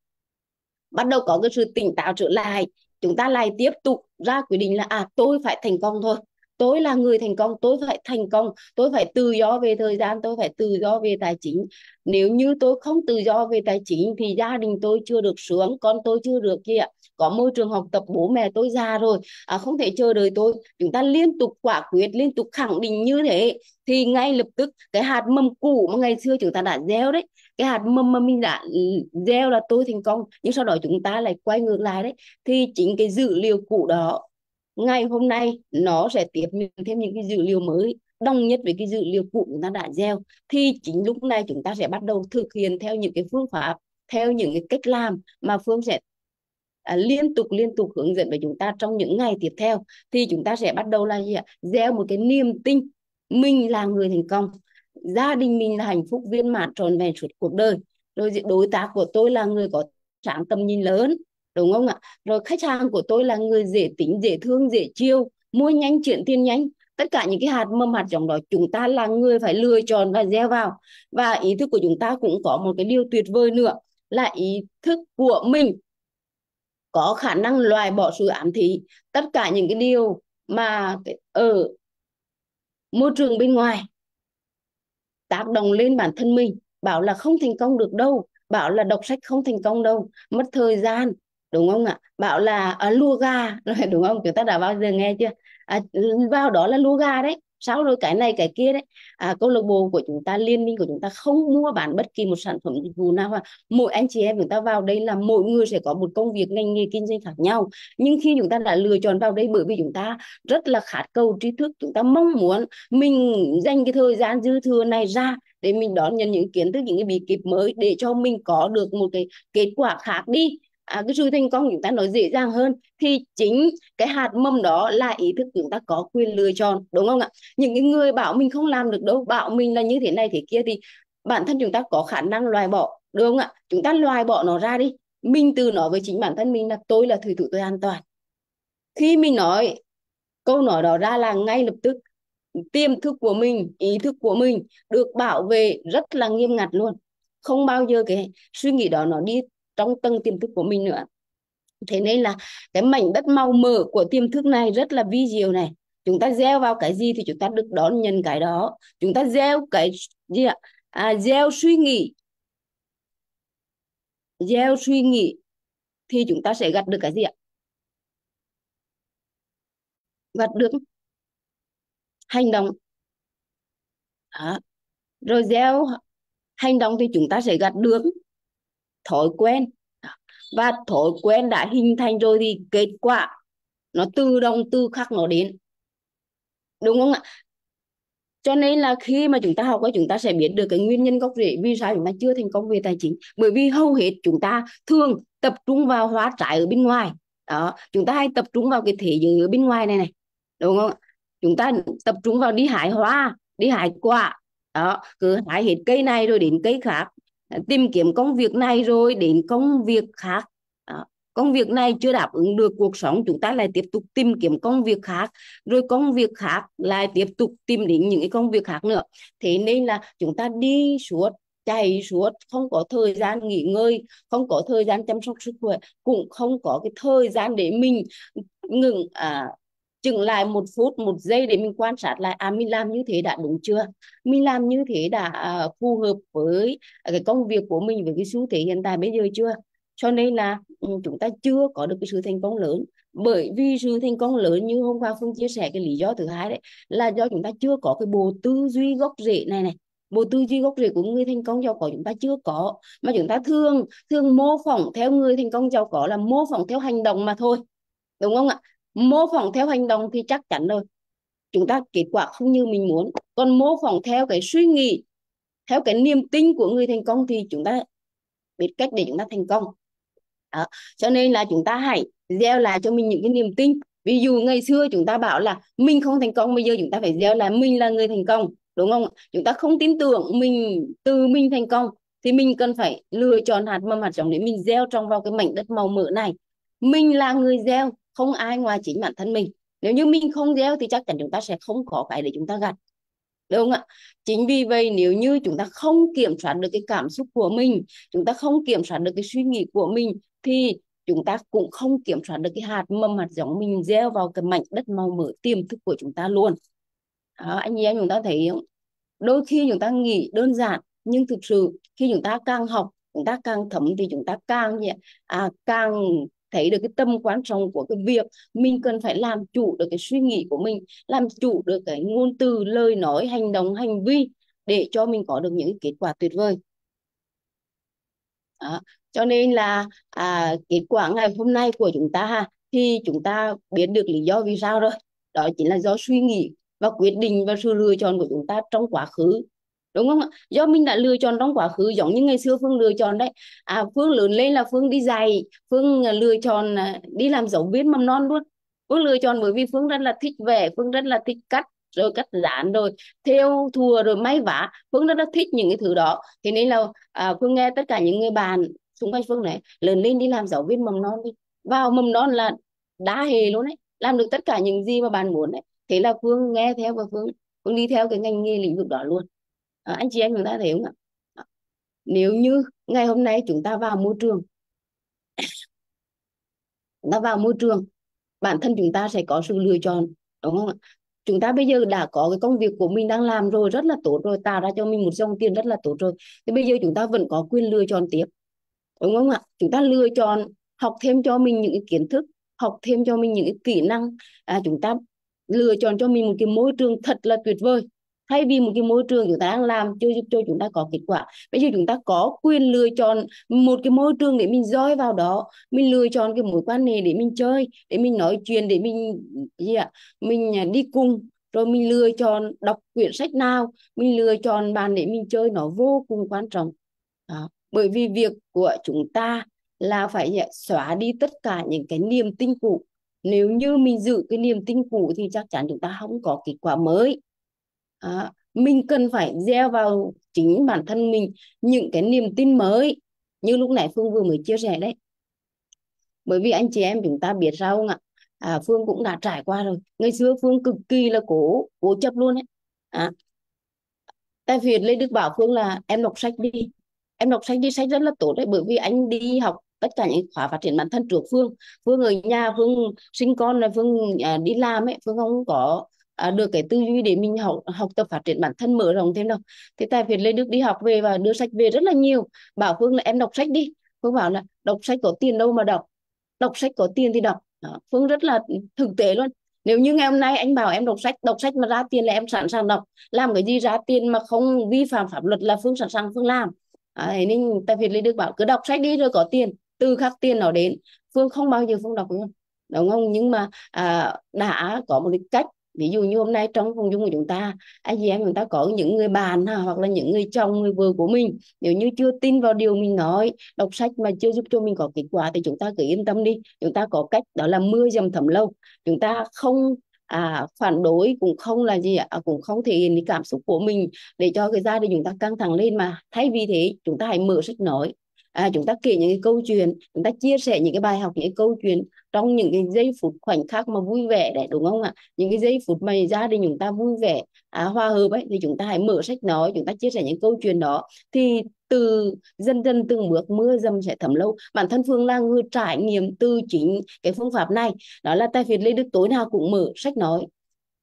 bắt đầu có cái sự tỉnh táo trở lại chúng ta lại tiếp tục ra quyết định là à tôi phải thành công thôi tôi là người thành công tôi phải thành công tôi phải tự do về thời gian tôi phải tự do về tài chính nếu như tôi không tự do về tài chính thì gia đình tôi chưa được sướng con tôi chưa được gì ạ có môi trường học tập bố mẹ tôi già rồi à, không thể chờ đợi tôi chúng ta liên tục quả quyết liên tục khẳng định như thế thì ngay lập tức cái hạt mầm cũ mà ngày xưa chúng ta đã gieo đấy cái hạt mầm mà mình đã gieo là tôi thành công nhưng sau đó chúng ta lại quay ngược lại đấy thì chính cái dữ liệu cũ đó ngày hôm nay nó sẽ tiếp nhận thêm những cái dữ liệu mới đồng nhất với cái dữ liệu cũ chúng ta đã gieo thì chính lúc này chúng ta sẽ bắt đầu thực hiện theo những cái phương pháp theo những cái cách làm mà phương sẽ à, liên tục liên tục hướng dẫn với chúng ta trong những ngày tiếp theo thì chúng ta sẽ bắt đầu là gì ạ gieo một cái niềm tin mình là người thành công gia đình mình là hạnh phúc viên mãn tròn vẹn suốt cuộc đời rồi đối tác của tôi là người có sáng tầm nhìn lớn đúng không ạ rồi khách hàng của tôi là người dễ tính dễ thương dễ chiêu mua nhanh chuyển tiền nhanh tất cả những cái hạt mầm hạt giống đó chúng ta là người phải lựa chọn và gieo vào và ý thức của chúng ta cũng có một cái điều tuyệt vời nữa là ý thức của mình có khả năng loại bỏ sự ám thị tất cả những cái điều mà ở môi trường bên ngoài tác động lên bản thân mình bảo là không thành công được đâu bảo là đọc sách không thành công đâu mất thời gian đúng không ạ bảo là à, lua gà đúng không chúng ta đã bao giờ nghe chưa à, vào đó là lua gà đấy sau rồi cái này cái kia đấy à, câu lạc bộ của chúng ta liên minh của chúng ta không mua bán bất kỳ một sản phẩm dịch vụ nào và mỗi anh chị em chúng ta vào đây là mỗi người sẽ có một công việc ngành nghề kinh doanh khác nhau nhưng khi chúng ta đã lựa chọn vào đây bởi vì chúng ta rất là khát cầu trí thức chúng ta mong muốn mình dành cái thời gian dư thừa này ra để mình đón nhận những kiến thức những cái bí kíp mới để cho mình có được một cái kết quả khác đi à, cái sự thành công chúng ta nói dễ dàng hơn thì chính cái hạt mầm đó là ý thức chúng ta có quyền lựa chọn đúng không ạ những cái người bảo mình không làm được đâu bảo mình là như thế này thế kia thì bản thân chúng ta có khả năng loại bỏ đúng không ạ chúng ta loại bỏ nó ra đi mình từ nói với chính bản thân mình là tôi là thủy thủ tôi an toàn khi mình nói câu nói đó ra là ngay lập tức tiềm thức của mình ý thức của mình được bảo vệ rất là nghiêm ngặt luôn không bao giờ cái suy nghĩ đó nó đi trong tầng tiềm thức của mình nữa thế nên là cái mảnh đất màu mỡ của tiềm thức này rất là vi diệu này chúng ta gieo vào cái gì thì chúng ta được đón nhận cái đó chúng ta gieo cái gì ạ à, gieo suy nghĩ gieo suy nghĩ thì chúng ta sẽ gặt được cái gì ạ gặt được hành động đó. rồi gieo hành động thì chúng ta sẽ gặt được thói quen và thói quen đã hình thành rồi thì kết quả nó tự động tư khắc nó đến đúng không ạ cho nên là khi mà chúng ta học chúng ta sẽ biết được cái nguyên nhân gốc rễ vì sao chúng ta chưa thành công về tài chính bởi vì hầu hết chúng ta thường tập trung vào hóa trái ở bên ngoài đó chúng ta hay tập trung vào cái thế giới ở bên ngoài này này đúng không chúng ta tập trung vào đi hái hoa đi hái quả đó cứ hái hết cây này rồi đến cây khác tìm kiếm công việc này rồi đến công việc khác à, công việc này chưa đáp ứng được cuộc sống chúng ta lại tiếp tục tìm kiếm công việc khác rồi công việc khác lại tiếp tục tìm đến những cái công việc khác nữa thế nên là chúng ta đi suốt chạy suốt không có thời gian nghỉ ngơi không có thời gian chăm sóc sức khỏe cũng không có cái thời gian để mình ngừng à, chừng lại một phút một giây để mình quan sát lại à mình làm như thế đã đúng chưa mình làm như thế đã à, phù hợp với à, cái công việc của mình với cái xu thế hiện tại bây giờ chưa cho nên là ừ, chúng ta chưa có được cái sự thành công lớn bởi vì sự thành công lớn như hôm qua phương chia sẻ cái lý do thứ hai đấy là do chúng ta chưa có cái bộ tư duy gốc rễ này này bộ tư duy gốc rễ của người thành công giàu có chúng ta chưa có mà chúng ta thường thường mô phỏng theo người thành công giàu có là mô phỏng theo hành động mà thôi đúng không ạ mô phỏng theo hành động thì chắc chắn rồi chúng ta kết quả không như mình muốn còn mô phỏng theo cái suy nghĩ theo cái niềm tin của người thành công thì chúng ta biết cách để chúng ta thành công đó. cho nên là chúng ta hãy gieo lại cho mình những cái niềm tin ví dụ ngày xưa chúng ta bảo là mình không thành công bây giờ chúng ta phải gieo là mình là người thành công đúng không chúng ta không tin tưởng mình từ mình thành công thì mình cần phải lựa chọn hạt mầm hạt giống để mình gieo trong vào cái mảnh đất màu mỡ này mình là người gieo không ai ngoài chính bản thân mình nếu như mình không gieo thì chắc chắn chúng ta sẽ không có cái để chúng ta gặt đúng không ạ chính vì vậy nếu như chúng ta không kiểm soát được cái cảm xúc của mình chúng ta không kiểm soát được cái suy nghĩ của mình thì chúng ta cũng không kiểm soát được cái hạt mầm hạt giống mình gieo vào cái mảnh đất màu mỡ tiềm thức của chúng ta luôn đó, anh em chúng ta thấy không đôi khi chúng ta nghĩ đơn giản nhưng thực sự khi chúng ta càng học chúng ta càng thấm thì chúng ta càng à, càng thấy được cái tâm quan trọng của cái việc mình cần phải làm chủ được cái suy nghĩ của mình làm chủ được cái ngôn từ lời nói hành động hành vi để cho mình có được những kết quả tuyệt vời đó. cho nên là à, kết quả ngày hôm nay của chúng ta ha thì chúng ta biết được lý do vì sao rồi đó chính là do suy nghĩ và quyết định và sự lựa chọn của chúng ta trong quá khứ đúng không ạ do mình đã lựa chọn trong quá khứ giống như ngày xưa phương lựa chọn đấy à phương lớn lên là phương đi dạy phương à, lựa chọn à, đi làm giáo viên mầm non luôn phương lựa chọn bởi vì phương rất là thích vẽ phương rất là thích cắt rồi cắt dán rồi theo thùa rồi may vá phương rất là thích những cái thứ đó thế nên là à, phương nghe tất cả những người bạn xung quanh phương này lớn lên đi làm giáo viên mầm non đi vào mầm non là đá hề luôn đấy làm được tất cả những gì mà bạn muốn đấy thế là phương nghe theo và phương phương đi theo cái ngành nghề lĩnh vực đó luôn à, anh chị em chúng ta thấy không ạ nếu như ngày hôm nay chúng ta vào môi trường chúng ta vào môi trường bản thân chúng ta sẽ có sự lựa chọn đúng không ạ chúng ta bây giờ đã có cái công việc của mình đang làm rồi rất là tốt rồi tạo ra cho mình một dòng tiền rất là tốt rồi thì bây giờ chúng ta vẫn có quyền lựa chọn tiếp đúng không ạ chúng ta lựa chọn học thêm cho mình những cái kiến thức học thêm cho mình những cái kỹ năng à, chúng ta lựa chọn cho mình một cái môi trường thật là tuyệt vời thay vì một cái môi trường chúng ta đang làm chưa giúp cho chúng ta có kết quả bây giờ chúng ta có quyền lựa chọn một cái môi trường để mình rơi vào đó mình lựa chọn cái mối quan hệ để mình chơi để mình nói chuyện để mình gì ạ mình đi cùng rồi mình lựa chọn đọc quyển sách nào mình lựa chọn bạn để mình chơi nó vô cùng quan trọng đó. bởi vì việc của chúng ta là phải xóa đi tất cả những cái niềm tin cũ nếu như mình giữ cái niềm tin cũ thì chắc chắn chúng ta không có kết quả mới à, mình cần phải gieo vào chính bản thân mình những cái niềm tin mới như lúc nãy phương vừa mới chia sẻ đấy bởi vì anh chị em chúng ta biết sao không ạ à, phương cũng đã trải qua rồi ngày xưa phương cực kỳ là cố cố chấp luôn đấy à, tại việt lê đức bảo phương là em đọc sách đi em đọc sách đi sách rất là tốt đấy bởi vì anh đi học tất cả những khóa phát triển bản thân trước phương phương ở nhà phương sinh con là phương à, đi làm ấy phương không có À, được cái tư duy để mình học học tập phát triển bản thân mở rộng thêm đâu thì tại Việt Lê Đức đi học về và đưa sách về rất là nhiều bảo Phương là em đọc sách đi Phương bảo là đọc sách có tiền đâu mà đọc đọc sách có tiền thì đọc đó. Phương rất là thực tế luôn nếu như ngày hôm nay anh bảo em đọc sách đọc sách mà ra tiền là em sẵn sàng đọc làm cái gì ra tiền mà không vi phạm pháp luật là Phương sẵn sàng Phương làm à, thế nên tại Việt Lê Đức bảo cứ đọc sách đi rồi có tiền từ khắc tiền nó đến Phương không bao giờ Phương đọc nữa đúng không nhưng mà à, đã có một cái cách ví dụ như hôm nay trong phòng dung của chúng ta anh chị em chúng ta có những người bạn ha, hoặc là những người chồng người vợ của mình nếu như chưa tin vào điều mình nói đọc sách mà chưa giúp cho mình có kết quả thì chúng ta cứ yên tâm đi chúng ta có cách đó là mưa dầm thấm lâu chúng ta không à, phản đối cũng không là gì ạ cũng không thể hiện cái cảm xúc của mình để cho cái gia đình chúng ta căng thẳng lên mà thay vì thế chúng ta hãy mở sách nói à, chúng ta kể những cái câu chuyện chúng ta chia sẻ những cái bài học những cái câu chuyện trong những cái giây phút khoảnh khắc mà vui vẻ đấy đúng không ạ những cái giây phút mà gia đình chúng ta vui vẻ à, hòa hợp ấy thì chúng ta hãy mở sách nói chúng ta chia sẻ những câu chuyện đó thì từ dần dần từng bước mưa dầm sẽ thấm lâu bản thân phương là người trải nghiệm từ chính cái phương pháp này đó là tài phiệt lê đức tối nào cũng mở sách nói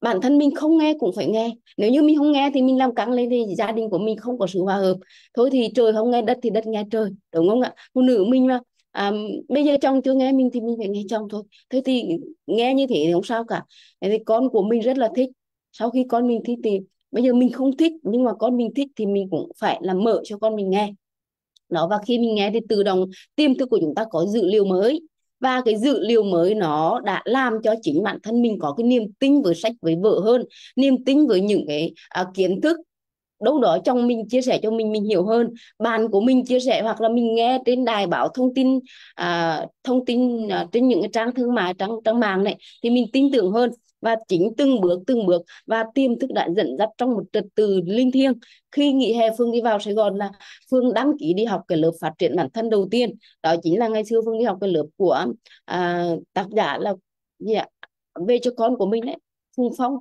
bản thân mình không nghe cũng phải nghe nếu như mình không nghe thì mình làm căng lên thì gia đình của mình không có sự hòa hợp thôi thì trời không nghe đất thì đất nghe trời đúng không ạ phụ nữ mình mà à, bây giờ chồng chưa nghe mình thì mình phải nghe chồng thôi thế thì nghe như thế thì không sao cả thế thì con của mình rất là thích sau khi con mình thích thì bây giờ mình không thích nhưng mà con mình thích thì mình cũng phải là mở cho con mình nghe đó và khi mình nghe thì tự động tiềm thức của chúng ta có dữ liệu mới và cái dữ liệu mới nó đã làm cho chính bản thân mình có cái niềm tin với sách với vợ hơn niềm tin với những cái à, kiến thức đâu đó chồng mình chia sẻ cho mình mình hiểu hơn bạn của mình chia sẻ hoặc là mình nghe trên đài báo thông tin à, thông tin à, trên những cái trang thương mại trang trang mạng này thì mình tin tưởng hơn và chính từng bước từng bước và tiềm thức đã dẫn dắt trong một trật tự linh thiêng khi nghỉ hè phương đi vào sài gòn là phương đăng ký đi học cái lớp phát triển bản thân đầu tiên đó chính là ngày xưa phương đi học cái lớp của à, tác giả là gì ạ về cho con của mình đấy phùng phong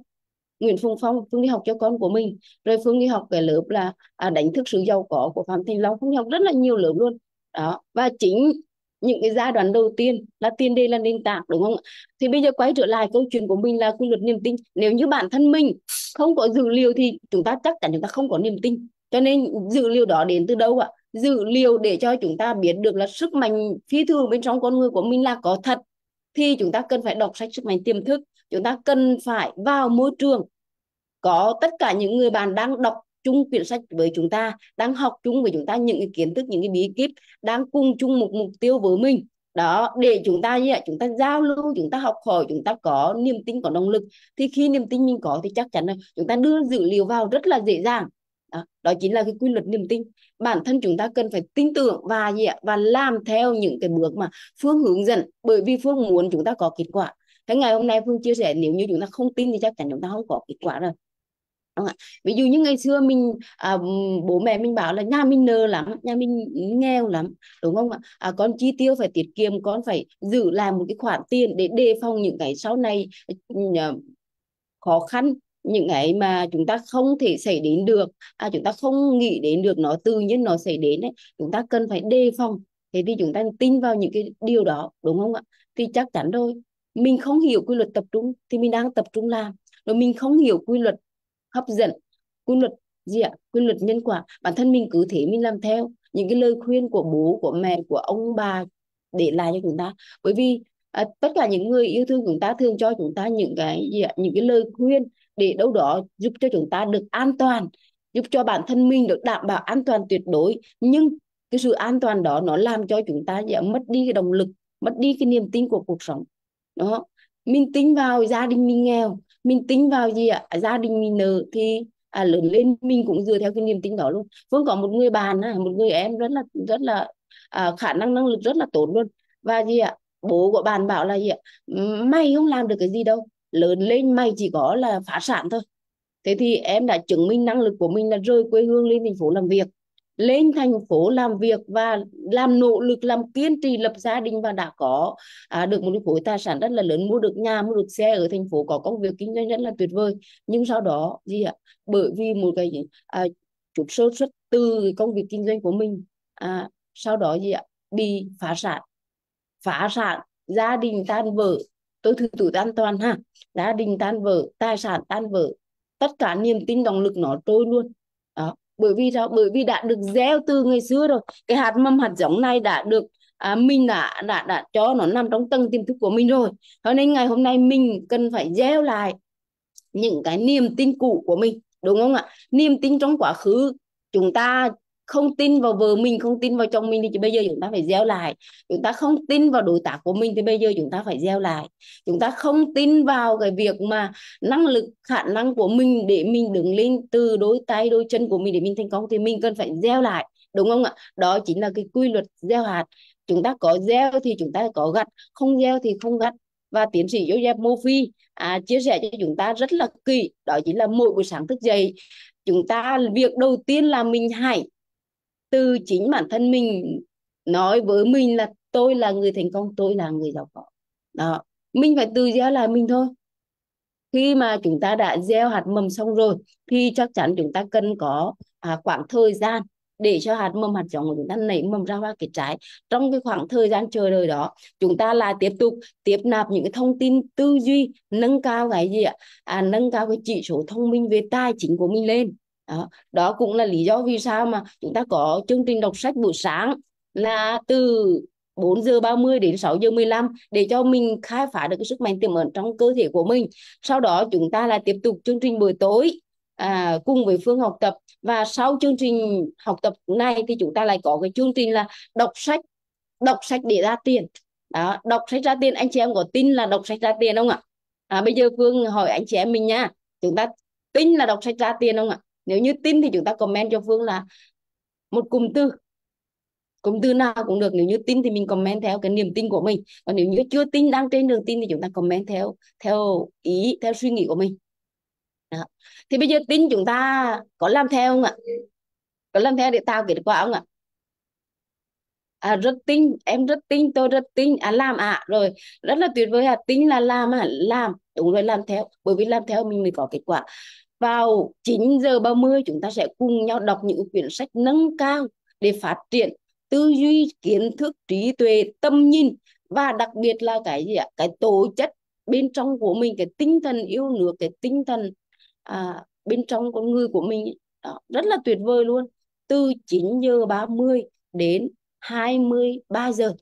Nguyễn Phùng Phong Phương đi học cho con của mình rồi Phương đi học cái lớp là à, đánh thức sự giàu có của Phạm Thành Long Phương đi học rất là nhiều lớp luôn đó và chính những cái giai đoạn đầu tiên là tiền đề là nền tảng đúng không thì bây giờ quay trở lại câu chuyện của mình là quy luật niềm tin nếu như bản thân mình không có dữ liệu thì chúng ta chắc chắn chúng ta không có niềm tin cho nên dữ liệu đó đến từ đâu ạ dữ liệu để cho chúng ta biết được là sức mạnh phi thường bên trong con người của mình là có thật thì chúng ta cần phải đọc sách sức mạnh tiềm thức chúng ta cần phải vào môi trường có tất cả những người bạn đang đọc chung quyển sách với chúng ta đang học chung với chúng ta những cái kiến thức những cái bí kíp đang cùng chung một mục tiêu với mình đó để chúng ta như vậy chúng ta giao lưu chúng ta học hỏi chúng ta có niềm tin có động lực thì khi niềm tin mình có thì chắc chắn là chúng ta đưa dữ liệu vào rất là dễ dàng đó, đó chính là cái quy luật niềm tin bản thân chúng ta cần phải tin tưởng và gì ạ và làm theo những cái bước mà phương hướng dẫn bởi vì phương muốn chúng ta có kết quả thế ngày hôm nay phương chia sẻ nếu như chúng ta không tin thì chắc chắn chúng ta không có kết quả rồi đúng không ạ ví dụ như ngày xưa mình à, bố mẹ mình bảo là nhà mình nơ lắm nhà mình nghèo lắm đúng không ạ à, con chi tiêu phải tiết kiệm con phải giữ làm một cái khoản tiền để đề phòng những cái sau này à, khó khăn những cái mà chúng ta không thể xảy đến được à, chúng ta không nghĩ đến được nó tự nhiên nó xảy đến ấy, chúng ta cần phải đề phòng thế thì chúng ta tin vào những cái điều đó đúng không ạ thì chắc chắn thôi mình không hiểu quy luật tập trung thì mình đang tập trung làm rồi mình không hiểu quy luật hấp dẫn quy luật gì ạ quy luật nhân quả bản thân mình cứ thế mình làm theo những cái lời khuyên của bố của mẹ của ông bà để lại cho chúng ta bởi vì à, tất cả những người yêu thương chúng ta thường cho chúng ta những cái gì ạ những cái lời khuyên để đâu đó giúp cho chúng ta được an toàn giúp cho bản thân mình được đảm bảo an toàn tuyệt đối nhưng cái sự an toàn đó nó làm cho chúng ta dạ, mất đi cái động lực mất đi cái niềm tin của cuộc sống đó mình tính vào gia đình mình nghèo mình tính vào gì ạ gia đình mình nợ thì à, lớn lên mình cũng dựa theo cái niềm tin đó luôn vẫn vâng, có một người bạn một người em rất là rất là à, khả năng năng lực rất là tốt luôn và gì ạ bố của bạn bảo là gì ạ mày không làm được cái gì đâu lớn lên mày chỉ có là phá sản thôi thế thì em đã chứng minh năng lực của mình là rời quê hương lên thành phố làm việc lên thành phố làm việc và làm nỗ lực làm kiên trì lập gia đình và đã có à, được một khối tài sản rất là lớn mua được nhà mua được xe ở thành phố có công việc kinh doanh rất là tuyệt vời nhưng sau đó gì ạ bởi vì một cái gì? à, chút sơ xuất từ công việc kinh doanh của mình à, sau đó gì ạ bị phá sản phá sản gia đình tan vỡ tôi thử tụi an toàn ha gia đình tan vỡ tài sản tan vỡ tất cả niềm tin động lực nó trôi luôn bởi vì sao bởi vì đã được gieo từ ngày xưa rồi cái hạt mầm hạt giống này đã được à, mình đã đã đã cho nó nằm trong tầng tiềm thức của mình rồi cho nên ngày hôm nay mình cần phải gieo lại những cái niềm tin cũ của mình đúng không ạ niềm tin trong quá khứ chúng ta không tin vào vợ mình không tin vào chồng mình thì bây giờ chúng ta phải gieo lại chúng ta không tin vào đối tác của mình thì bây giờ chúng ta phải gieo lại chúng ta không tin vào cái việc mà năng lực khả năng của mình để mình đứng lên từ đôi tay đôi chân của mình để mình thành công thì mình cần phải gieo lại đúng không ạ đó chính là cái quy luật gieo hạt chúng ta có gieo thì chúng ta có gặt không gieo thì không gặt và tiến sĩ Joseph Murphy à, chia sẻ cho chúng ta rất là kỳ đó chính là mỗi buổi sáng thức dậy chúng ta việc đầu tiên là mình hãy từ chính bản thân mình nói với mình là tôi là người thành công tôi là người giàu có đó mình phải tự gieo lại mình thôi khi mà chúng ta đã gieo hạt mầm xong rồi thì chắc chắn chúng ta cần có à, khoảng thời gian để cho hạt mầm hạt giống của chúng ta nảy mầm ra hoa cái trái trong cái khoảng thời gian chờ đợi đó chúng ta là tiếp tục tiếp nạp những cái thông tin tư duy nâng cao cái gì ạ à, nâng cao cái chỉ số thông minh về tài chính của mình lên đó. đó cũng là lý do vì sao mà chúng ta có chương trình đọc sách buổi sáng là từ 4 giờ 30 đến 6 giờ 15 để cho mình khai phá được cái sức mạnh tiềm ẩn trong cơ thể của mình. Sau đó chúng ta là tiếp tục chương trình buổi tối à, cùng với Phương học tập và sau chương trình học tập này thì chúng ta lại có cái chương trình là đọc sách đọc sách để ra tiền đó đọc sách ra tiền anh chị em có tin là đọc sách ra tiền không ạ à, bây giờ Phương hỏi anh chị em mình nha chúng ta tin là đọc sách ra tiền không ạ nếu như tin thì chúng ta comment cho phương là một cụm từ cụm từ nào cũng được nếu như tin thì mình comment theo cái niềm tin của mình còn nếu như chưa tin đang trên đường tin thì chúng ta comment theo theo ý theo suy nghĩ của mình đó. thì bây giờ tin chúng ta có làm theo không ạ có làm theo để tạo kết quả không ạ à, rất tin em rất tin tôi rất tin à làm à rồi rất là tuyệt vời à tin là làm à làm đúng rồi làm theo bởi vì làm theo mình mới có kết quả vào 9 giờ 30 chúng ta sẽ cùng nhau đọc những quyển sách nâng cao để phát triển tư duy, kiến thức, trí tuệ, tâm nhìn và đặc biệt là cái gì ạ? Cái tố chất bên trong của mình, cái tinh thần yêu nước, cái tinh thần à, bên trong con người của mình đó, rất là tuyệt vời luôn. Từ 9 giờ 30 đến 23 giờ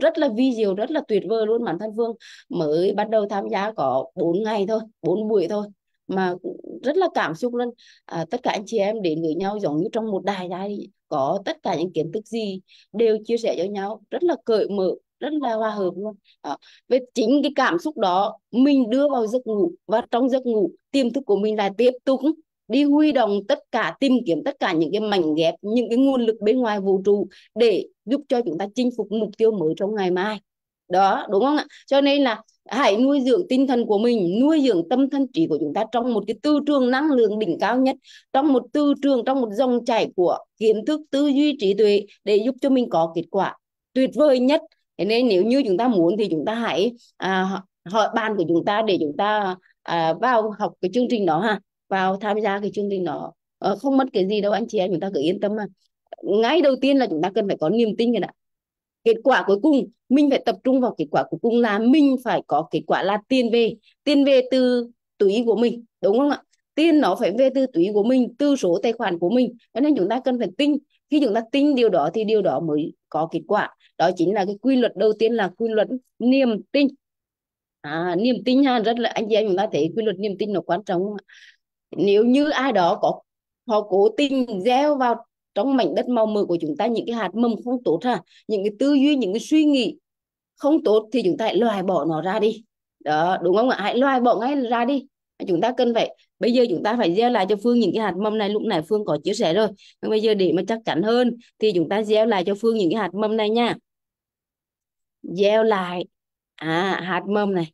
rất là vi diệu rất là tuyệt vời luôn bản thân Phương mới bắt đầu tham gia có 4 ngày thôi 4 buổi thôi mà rất là cảm xúc luôn à, tất cả anh chị em đến với nhau giống như trong một đài đài có tất cả những kiến thức gì đều chia sẻ cho nhau rất là cởi mở rất là hòa hợp luôn đó. về chính cái cảm xúc đó mình đưa vào giấc ngủ và trong giấc ngủ tiềm thức của mình lại tiếp tục đi huy động tất cả tìm kiếm tất cả những cái mảnh ghép những cái nguồn lực bên ngoài vũ trụ để giúp cho chúng ta chinh phục mục tiêu mới trong ngày mai đó đúng không ạ cho nên là hãy nuôi dưỡng tinh thần của mình nuôi dưỡng tâm thân trí của chúng ta trong một cái tư trường năng lượng đỉnh cao nhất trong một tư trường trong một dòng chảy của kiến thức tư duy trí tuệ để giúp cho mình có kết quả tuyệt vời nhất thế nên nếu như chúng ta muốn thì chúng ta hãy à, hỏi ban của chúng ta để chúng ta à, vào học cái chương trình đó ha vào tham gia cái chương trình đó à, không mất cái gì đâu anh chị em chúng ta cứ yên tâm mà ngay đầu tiên là chúng ta cần phải có niềm tin rồi ạ kết quả cuối cùng mình phải tập trung vào kết quả cuối cùng là mình phải có kết quả là tiền về tiền về từ túi của mình đúng không ạ tiền nó phải về từ túi của mình từ số tài khoản của mình cho nên chúng ta cần phải tin khi chúng ta tin điều đó thì điều đó mới có kết quả đó chính là cái quy luật đầu tiên là quy luật niềm tin à, niềm tin ha rất là anh chị em chúng ta thấy quy luật niềm tin nó quan trọng nếu như ai đó có họ cố tình gieo vào trong mảnh đất màu mỡ của chúng ta những cái hạt mầm không tốt ha những cái tư duy những cái suy nghĩ không tốt thì chúng ta hãy loại bỏ nó ra đi đó đúng không ạ hãy loại bỏ ngay ra đi chúng ta cần phải bây giờ chúng ta phải gieo lại cho phương những cái hạt mầm này lúc này phương có chia sẻ rồi nhưng bây giờ để mà chắc chắn hơn thì chúng ta gieo lại cho phương những cái hạt mầm này nha gieo lại à hạt mầm này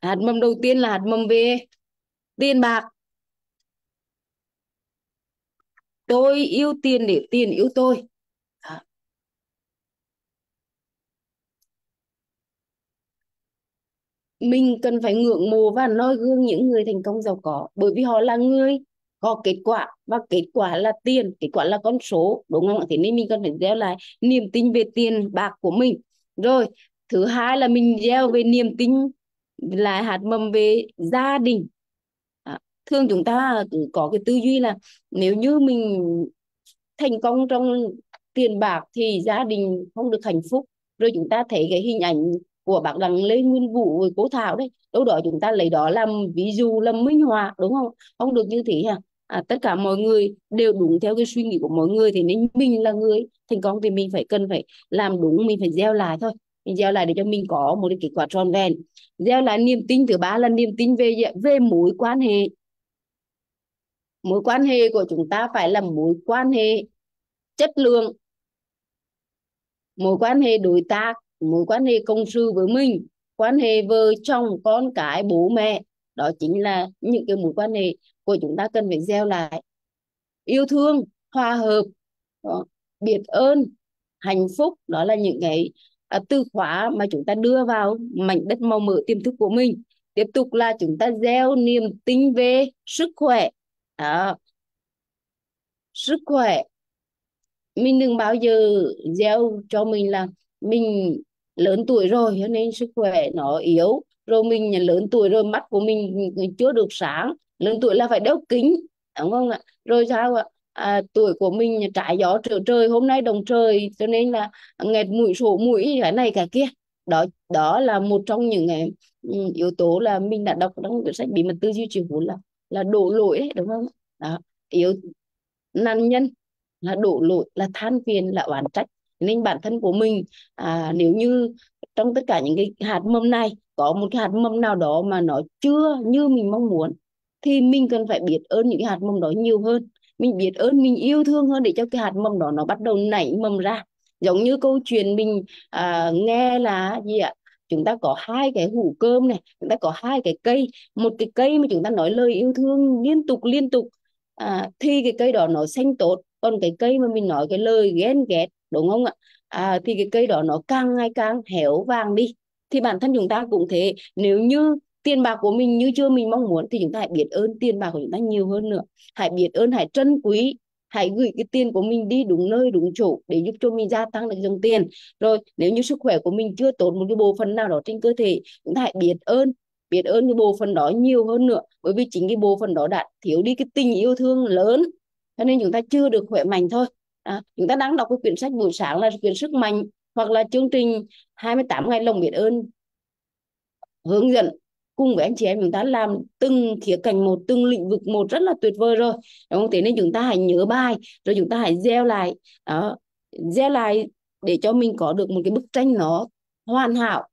hạt mầm đầu tiên là hạt mầm về tiền bạc tôi yêu tiền để tiền yêu tôi mình cần phải ngưỡng mộ và noi gương những người thành công giàu có bởi vì họ là người có kết quả và kết quả là tiền kết quả là con số đúng không ạ thế nên mình cần phải gieo lại niềm tin về tiền bạc của mình rồi thứ hai là mình gieo về niềm tin là hạt mầm về gia đình thường chúng ta có cái tư duy là nếu như mình thành công trong tiền bạc thì gia đình không được hạnh phúc rồi chúng ta thấy cái hình ảnh của bác đặng lê nguyên vũ với cố thảo đấy đâu đó chúng ta lấy đó làm ví dụ làm minh họa đúng không không được như thế hả à, tất cả mọi người đều đúng theo cái suy nghĩ của mọi người thì nên mình là người thành công thì mình phải cần phải làm đúng mình phải gieo lại thôi mình gieo lại để cho mình có một cái kết quả tròn vẹn gieo lại niềm tin thứ ba là niềm tin về về mối quan hệ mối quan hệ của chúng ta phải là mối quan hệ chất lượng mối quan hệ đối tác mối quan hệ công sự với mình quan hệ vợ chồng con cái bố mẹ đó chính là những cái mối quan hệ của chúng ta cần phải gieo lại yêu thương hòa hợp đó, biết ơn hạnh phúc đó là những cái à, từ khóa mà chúng ta đưa vào mảnh đất màu mỡ tiềm thức của mình tiếp tục là chúng ta gieo niềm tin về sức khỏe đó sức khỏe mình đừng bao giờ gieo cho mình là mình lớn tuổi rồi cho nên sức khỏe nó yếu rồi mình lớn tuổi rồi mắt của mình chưa được sáng lớn tuổi là phải đeo kính đúng không ạ rồi sao ạ à, tuổi của mình trái gió trở trời hôm nay đồng trời cho nên là nghẹt mũi sổ mũi cái này cái kia đó đó là một trong những ừ, yếu tố là mình đã đọc trong quyển sách bí mật tư duy triệu phú là là đổ lỗi đấy đúng không đó yếu nạn nhân là đổ lỗi là than phiền là oán trách nên bản thân của mình à, nếu như trong tất cả những cái hạt mầm này có một cái hạt mầm nào đó mà nó chưa như mình mong muốn thì mình cần phải biết ơn những cái hạt mầm đó nhiều hơn mình biết ơn mình yêu thương hơn để cho cái hạt mầm đó nó bắt đầu nảy mầm ra giống như câu chuyện mình à, nghe là gì ạ chúng ta có hai cái hũ cơm này chúng ta có hai cái cây một cái cây mà chúng ta nói lời yêu thương liên tục liên tục à, thì cái cây đó nó xanh tốt còn cái cây mà mình nói cái lời ghen ghét đúng không ạ à, thì cái cây đó nó càng ngày càng héo vàng đi thì bản thân chúng ta cũng thế nếu như tiền bạc của mình như chưa mình mong muốn thì chúng ta hãy biết ơn tiền bạc của chúng ta nhiều hơn nữa hãy biết ơn hãy trân quý hãy gửi cái tiền của mình đi đúng nơi đúng chỗ để giúp cho mình gia tăng được dòng tiền rồi nếu như sức khỏe của mình chưa tốt một cái bộ phận nào đó trên cơ thể chúng ta hãy biết ơn biết ơn cái bộ phận đó nhiều hơn nữa bởi vì chính cái bộ phận đó đã thiếu đi cái tình yêu thương lớn cho nên chúng ta chưa được khỏe mạnh thôi à, chúng ta đang đọc cái quyển sách buổi sáng là quyển sức mạnh hoặc là chương trình 28 ngày lòng biết ơn hướng dẫn cùng với anh chị em chúng ta làm từng khía cạnh một từng lĩnh vực một rất là tuyệt vời rồi đúng không thế nên chúng ta hãy nhớ bài rồi chúng ta hãy gieo lại đó gieo lại để cho mình có được một cái bức tranh nó hoàn hảo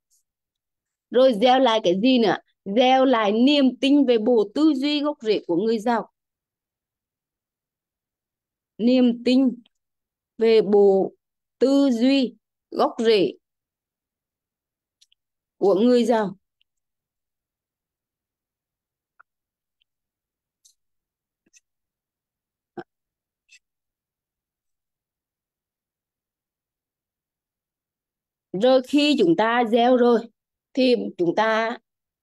rồi gieo lại cái gì nữa gieo lại niềm tin về bộ tư duy gốc rễ của người giàu niềm tin về bộ tư duy gốc rễ của người giàu rồi khi chúng ta gieo rồi thì chúng ta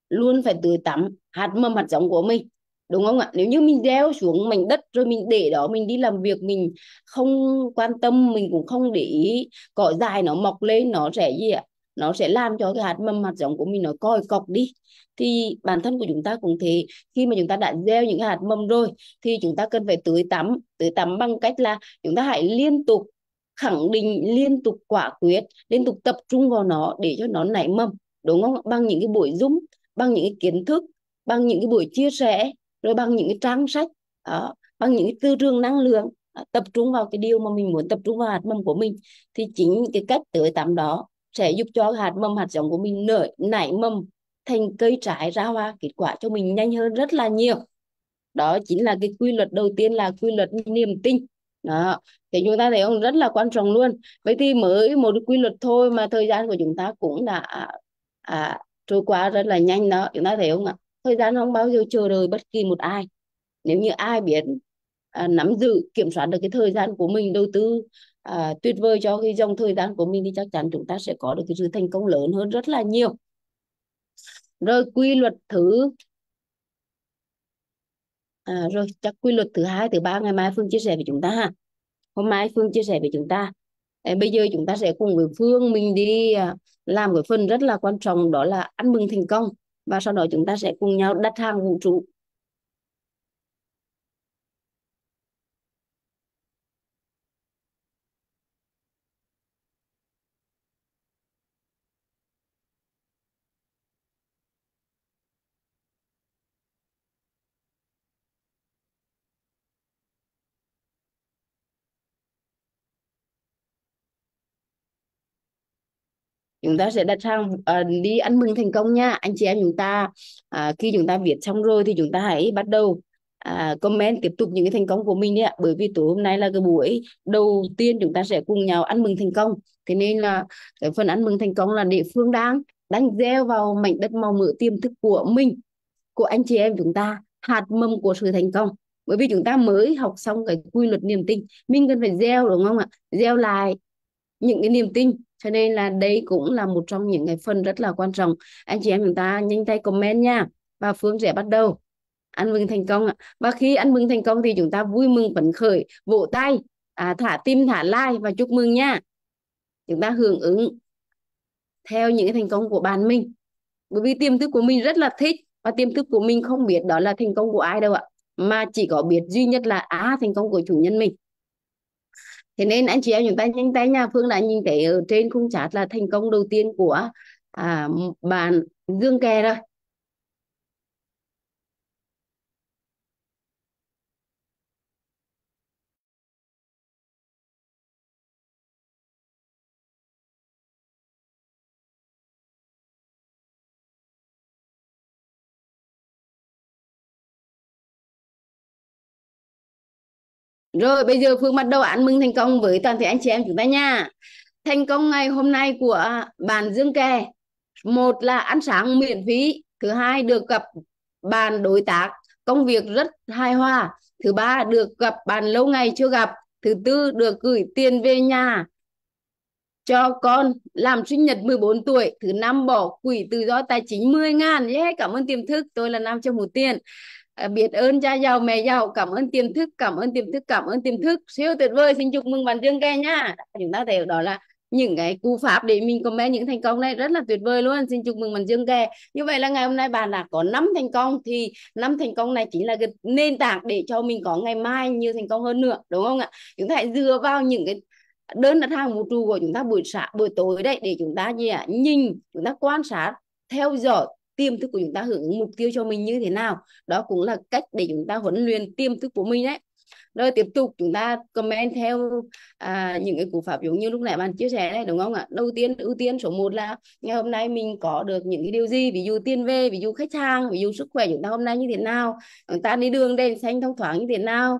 luôn phải tưới tắm hạt mầm hạt giống của mình đúng không ạ nếu như mình gieo xuống mảnh đất rồi mình để đó mình đi làm việc mình không quan tâm mình cũng không để ý cỏ dài nó mọc lên nó sẽ gì ạ nó sẽ làm cho cái hạt mầm hạt giống của mình nó coi cọc đi thì bản thân của chúng ta cũng thế khi mà chúng ta đã gieo những hạt mầm rồi thì chúng ta cần phải tưới tắm tưới tắm bằng cách là chúng ta hãy liên tục khẳng định liên tục quả quyết liên tục tập trung vào nó để cho nó nảy mầm đúng không bằng những cái buổi zoom bằng những cái kiến thức bằng những cái buổi chia sẻ rồi bằng những cái trang sách đó, bằng những cái tư trường năng lượng đó, à, tập trung vào cái điều mà mình muốn tập trung vào hạt mầm của mình thì chính cái cách tưới tắm đó sẽ giúp cho hạt mầm hạt giống của mình nở nảy mầm thành cây trái ra hoa kết quả cho mình nhanh hơn rất là nhiều đó chính là cái quy luật đầu tiên là quy luật niềm tin đó thì chúng ta thấy không rất là quan trọng luôn vậy thì mới một quy luật thôi mà thời gian của chúng ta cũng đã à, trôi qua rất là nhanh đó chúng ta thấy không ạ thời gian không bao giờ chờ đợi bất kỳ một ai nếu như ai biết à, nắm giữ kiểm soát được cái thời gian của mình đầu tư à, tuyệt vời cho cái dòng thời gian của mình thì chắc chắn chúng ta sẽ có được cái sự thành công lớn hơn rất là nhiều rồi quy luật thứ à, rồi chắc quy luật thứ hai thứ ba ngày mai phương chia sẻ với chúng ta ha hôm mai phương chia sẻ với chúng ta à, bây giờ chúng ta sẽ cùng với phương mình đi à, làm cái phần rất là quan trọng đó là ăn mừng thành công và sau đó chúng ta sẽ cùng nhau đặt hàng vũ trụ chúng ta sẽ đặt sang à, ờ, đi ăn mừng thành công nha anh chị em chúng ta à, khi chúng ta viết xong rồi thì chúng ta hãy bắt đầu à, comment tiếp tục những cái thành công của mình đi ạ bởi vì tối hôm nay là cái buổi đầu tiên chúng ta sẽ cùng nhau ăn mừng thành công thế nên là cái phần ăn mừng thành công là địa phương đang đang gieo vào mảnh đất màu mỡ tiềm thức của mình của anh chị em chúng ta hạt mầm của sự thành công bởi vì chúng ta mới học xong cái quy luật niềm tin mình cần phải gieo đúng không ạ gieo lại những cái niềm tin cho nên là đây cũng là một trong những cái phần rất là quan trọng anh chị em chúng ta nhanh tay comment nha và phương sẽ bắt đầu ăn mừng thành công ạ và khi ăn mừng thành công thì chúng ta vui mừng phấn khởi vỗ tay à, thả tim thả like và chúc mừng nha chúng ta hưởng ứng theo những cái thành công của bạn mình bởi vì tiềm thức của mình rất là thích và tiềm thức của mình không biết đó là thành công của ai đâu ạ mà chỉ có biết duy nhất là á à, thành công của chủ nhân mình thế nên anh chị em chúng ta nhanh tay nha Phương đã nhìn thấy ở trên khung chat là thành công đầu tiên của à, bạn Dương Kè rồi Rồi bây giờ Phương bắt đầu ăn mừng thành công với toàn thể anh chị em chúng ta nha. Thành công ngày hôm nay của bạn Dương Kè. Một là ăn sáng miễn phí. Thứ hai được gặp bạn đối tác công việc rất hài hòa. Thứ ba được gặp bạn lâu ngày chưa gặp. Thứ tư được gửi tiền về nhà cho con làm sinh nhật 14 tuổi. Thứ năm bỏ quỷ tự do tài chính 10 ngàn. Yeah, cảm ơn tiềm thức. Tôi là Nam Châu Mù Tiên. Ờ, biết ơn cha giàu mẹ giàu cảm ơn tiềm thức cảm ơn tiềm thức cảm ơn tiềm thức siêu tuyệt vời xin chúc mừng bạn Dương Kê nha chúng ta thấy đó là những cái cú pháp để mình comment những thành công này rất là tuyệt vời luôn xin chúc mừng bạn Dương kê như vậy là ngày hôm nay bạn đã có năm thành công thì năm thành công này chính là cái nền tảng để cho mình có ngày mai nhiều thành công hơn nữa đúng không ạ chúng ta hãy dựa vào những cái đơn đặt hàng vũ trụ của chúng ta buổi sáng buổi tối đấy để chúng ta gì ạ nhìn chúng ta quan sát theo dõi tiềm thức của chúng ta hưởng mục tiêu cho mình như thế nào đó cũng là cách để chúng ta huấn luyện tiềm thức của mình đấy rồi tiếp tục chúng ta comment theo à, những cái cú pháp giống như lúc nãy bạn chia sẻ đấy đúng không ạ đầu tiên ưu tiên số 1 là ngày hôm nay mình có được những cái điều gì ví dụ tiền về ví dụ khách hàng ví dụ sức khỏe chúng ta hôm nay như thế nào chúng ta đi đường đèn xanh thông thoáng như thế nào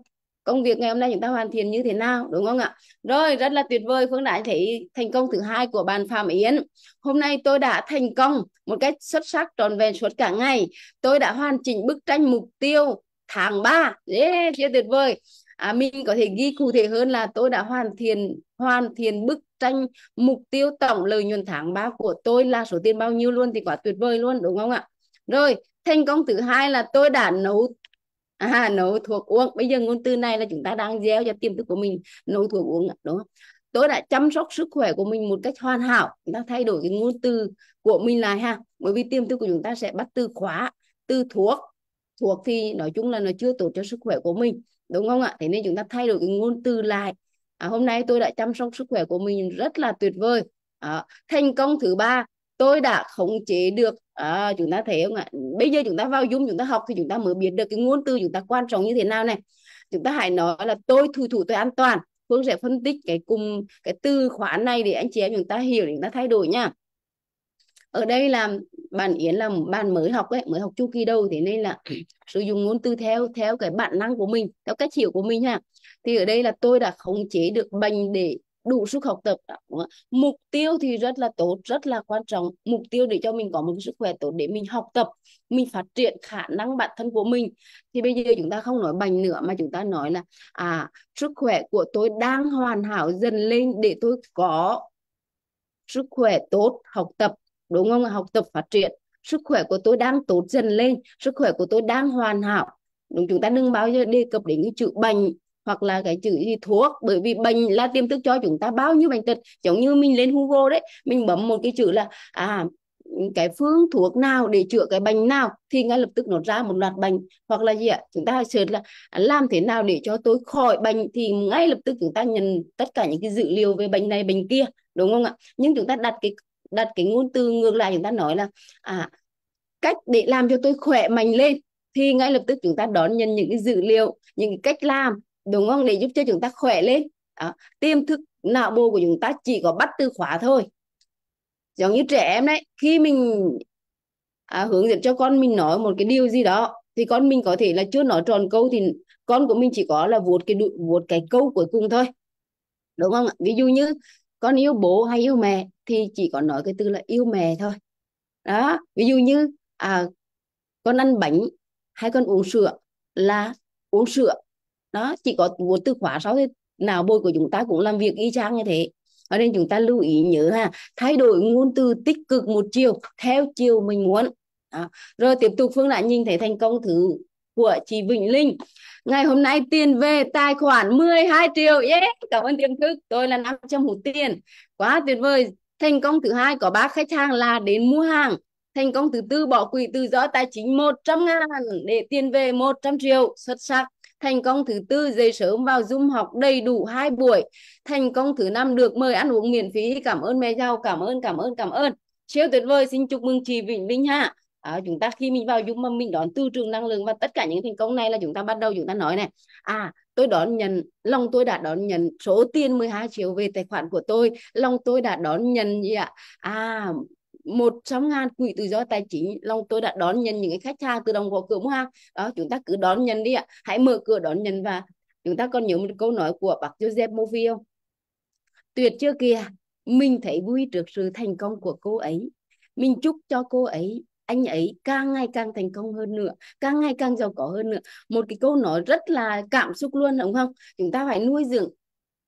công việc ngày hôm nay chúng ta hoàn thiện như thế nào đúng không ạ rồi rất là tuyệt vời phương đã thấy thành công thứ hai của bạn phạm yến hôm nay tôi đã thành công một cách xuất sắc trọn vẹn suốt cả ngày tôi đã hoàn chỉnh bức tranh mục tiêu tháng 3 yeah, chưa tuyệt vời à, mình có thể ghi cụ thể hơn là tôi đã hoàn thiện hoàn thiện bức tranh mục tiêu tổng lợi nhuận tháng 3 của tôi là số tiền bao nhiêu luôn thì quá tuyệt vời luôn đúng không ạ rồi thành công thứ hai là tôi đã nấu à, nấu thuốc uống bây giờ ngôn từ này là chúng ta đang gieo cho tiềm thức của mình nấu thuốc uống đúng không tôi đã chăm sóc sức khỏe của mình một cách hoàn hảo chúng ta thay đổi cái ngôn từ của mình lại ha bởi vì tiềm thức của chúng ta sẽ bắt từ khóa từ thuốc thuộc thì nói chung là nó chưa tốt cho sức khỏe của mình đúng không ạ thế nên chúng ta thay đổi cái ngôn từ lại à, hôm nay tôi đã chăm sóc sức khỏe của mình rất là tuyệt vời à, thành công thứ ba tôi đã khống chế được à, chúng ta thấy không ạ bây giờ chúng ta vào dung chúng ta học thì chúng ta mới biết được cái ngôn từ chúng ta quan trọng như thế nào này chúng ta hãy nói là tôi thủ thủ tôi an toàn Phương sẽ phân tích cái cùng cái từ khóa này để anh chị em chúng ta hiểu để chúng ta thay đổi nha ở đây là bạn Yến là bạn mới học ấy mới học chu kỳ đầu thế nên là sử dụng ngôn từ theo theo cái bản năng của mình theo cách hiểu của mình ha thì ở đây là tôi đã khống chế được bệnh để đủ sức học tập đó, đúng không? mục tiêu thì rất là tốt rất là quan trọng mục tiêu để cho mình có một sức khỏe tốt để mình học tập mình phát triển khả năng bản thân của mình thì bây giờ chúng ta không nói bệnh nữa mà chúng ta nói là à sức khỏe của tôi đang hoàn hảo dần lên để tôi có sức khỏe tốt học tập đúng không học tập phát triển sức khỏe của tôi đang tốt dần lên sức khỏe của tôi đang hoàn hảo đúng chúng ta đừng bao giờ đề cập đến cái chữ bệnh hoặc là cái chữ gì thuốc bởi vì bệnh là tiềm thức cho chúng ta bao nhiêu bệnh tật giống như mình lên Google đấy mình bấm một cái chữ là à cái phương thuốc nào để chữa cái bệnh nào thì ngay lập tức nó ra một loạt bệnh hoặc là gì ạ chúng ta search là à, làm thế nào để cho tôi khỏi bệnh thì ngay lập tức chúng ta nhận tất cả những cái dữ liệu về bệnh này bệnh kia đúng không ạ nhưng chúng ta đặt cái đặt cái ngôn từ ngược lại chúng ta nói là à cách để làm cho tôi khỏe mạnh lên thì ngay lập tức chúng ta đón nhận những cái dữ liệu những cái cách làm đúng không để giúp cho chúng ta khỏe lên đó. tiềm thức não bộ của chúng ta chỉ có bắt từ khóa thôi giống như trẻ em đấy khi mình à, hướng dẫn cho con mình nói một cái điều gì đó thì con mình có thể là chưa nói tròn câu thì con của mình chỉ có là vuốt cái vuốt cái câu cuối cùng thôi đúng không ạ ví dụ như con yêu bố hay yêu mẹ thì chỉ có nói cái từ là yêu mẹ thôi đó ví dụ như à, con ăn bánh hay con uống sữa là uống sữa đó chỉ có một từ khóa sau thì nào bôi của chúng ta cũng làm việc y chang như thế cho nên chúng ta lưu ý nhớ ha thay đổi ngôn từ tích cực một chiều theo chiều mình muốn đó. rồi tiếp tục phương lại nhìn thấy thành công thứ của chị Vĩnh Linh ngày hôm nay tiền về tài khoản 12 triệu yeah. cảm ơn tiềm thức tôi là 500 hủ tiền quá tuyệt vời thành công thứ hai có ba khách hàng là đến mua hàng thành công thứ tư bỏ quỹ tự do tài chính 100 ngàn để tiền về 100 triệu xuất sắc Thành công thứ tư dậy sớm vào Zoom học đầy đủ hai buổi. Thành công thứ năm được mời ăn uống miễn phí. Cảm ơn mẹ giàu, cảm ơn, cảm ơn, cảm ơn. Siêu tuyệt vời, xin chúc mừng chị Vĩnh Linh ha. À, chúng ta khi mình vào Zoom mà mình đón tư trường năng lượng và tất cả những thành công này là chúng ta bắt đầu chúng ta nói này à tôi đón nhận lòng tôi đã đón nhận số tiền 12 triệu về tài khoản của tôi lòng tôi đã đón nhận gì ạ à một trăm ngàn quỹ tự do tài chính long tôi đã đón nhận những cái khách hàng từ đồng gõ cửa mua hàng đó chúng ta cứ đón nhận đi ạ hãy mở cửa đón nhận và chúng ta còn nhớ một câu nói của bác Joseph Mofi không tuyệt chưa kìa mình thấy vui trước sự thành công của cô ấy mình chúc cho cô ấy anh ấy càng ngày càng thành công hơn nữa càng ngày càng giàu có hơn nữa một cái câu nói rất là cảm xúc luôn đúng không chúng ta phải nuôi dưỡng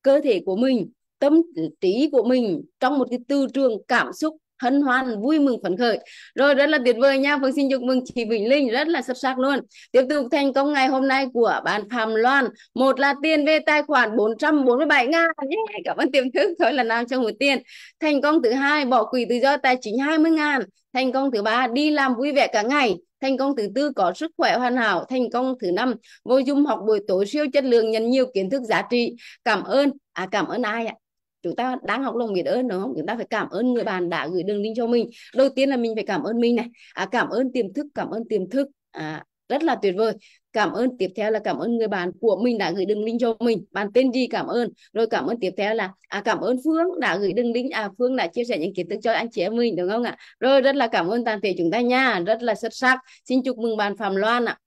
cơ thể của mình tâm trí của mình trong một cái tư trường cảm xúc hân hoan vui mừng phấn khởi rồi rất là tuyệt vời nha phương xin chúc mừng chị Vĩnh Linh rất là xuất sắc luôn tiếp tục thành công ngày hôm nay của bạn Phạm Loan một là tiền về tài khoản 447 ngàn yeah, cảm ơn tiềm thức thôi là nào trong một tiền thành công thứ hai bỏ quỹ tự do tài chính 20 ngàn thành công thứ ba đi làm vui vẻ cả ngày thành công thứ tư có sức khỏe hoàn hảo thành công thứ năm vô dung học buổi tối siêu chất lượng nhận nhiều kiến thức giá trị cảm ơn à cảm ơn ai ạ chúng ta đang học lòng biết ơn đúng không chúng ta phải cảm ơn người bạn đã gửi đường link cho mình đầu tiên là mình phải cảm ơn mình này à, cảm ơn tiềm thức cảm ơn tiềm thức à, rất là tuyệt vời cảm ơn tiếp theo là cảm ơn người bạn của mình đã gửi đường link cho mình bạn tên gì cảm ơn rồi cảm ơn tiếp theo là à, cảm ơn phương đã gửi đường link à phương đã chia sẻ những kiến thức cho anh chị em mình đúng không ạ rồi rất là cảm ơn toàn thể chúng ta nha rất là xuất sắc xin chúc mừng bạn phạm loan ạ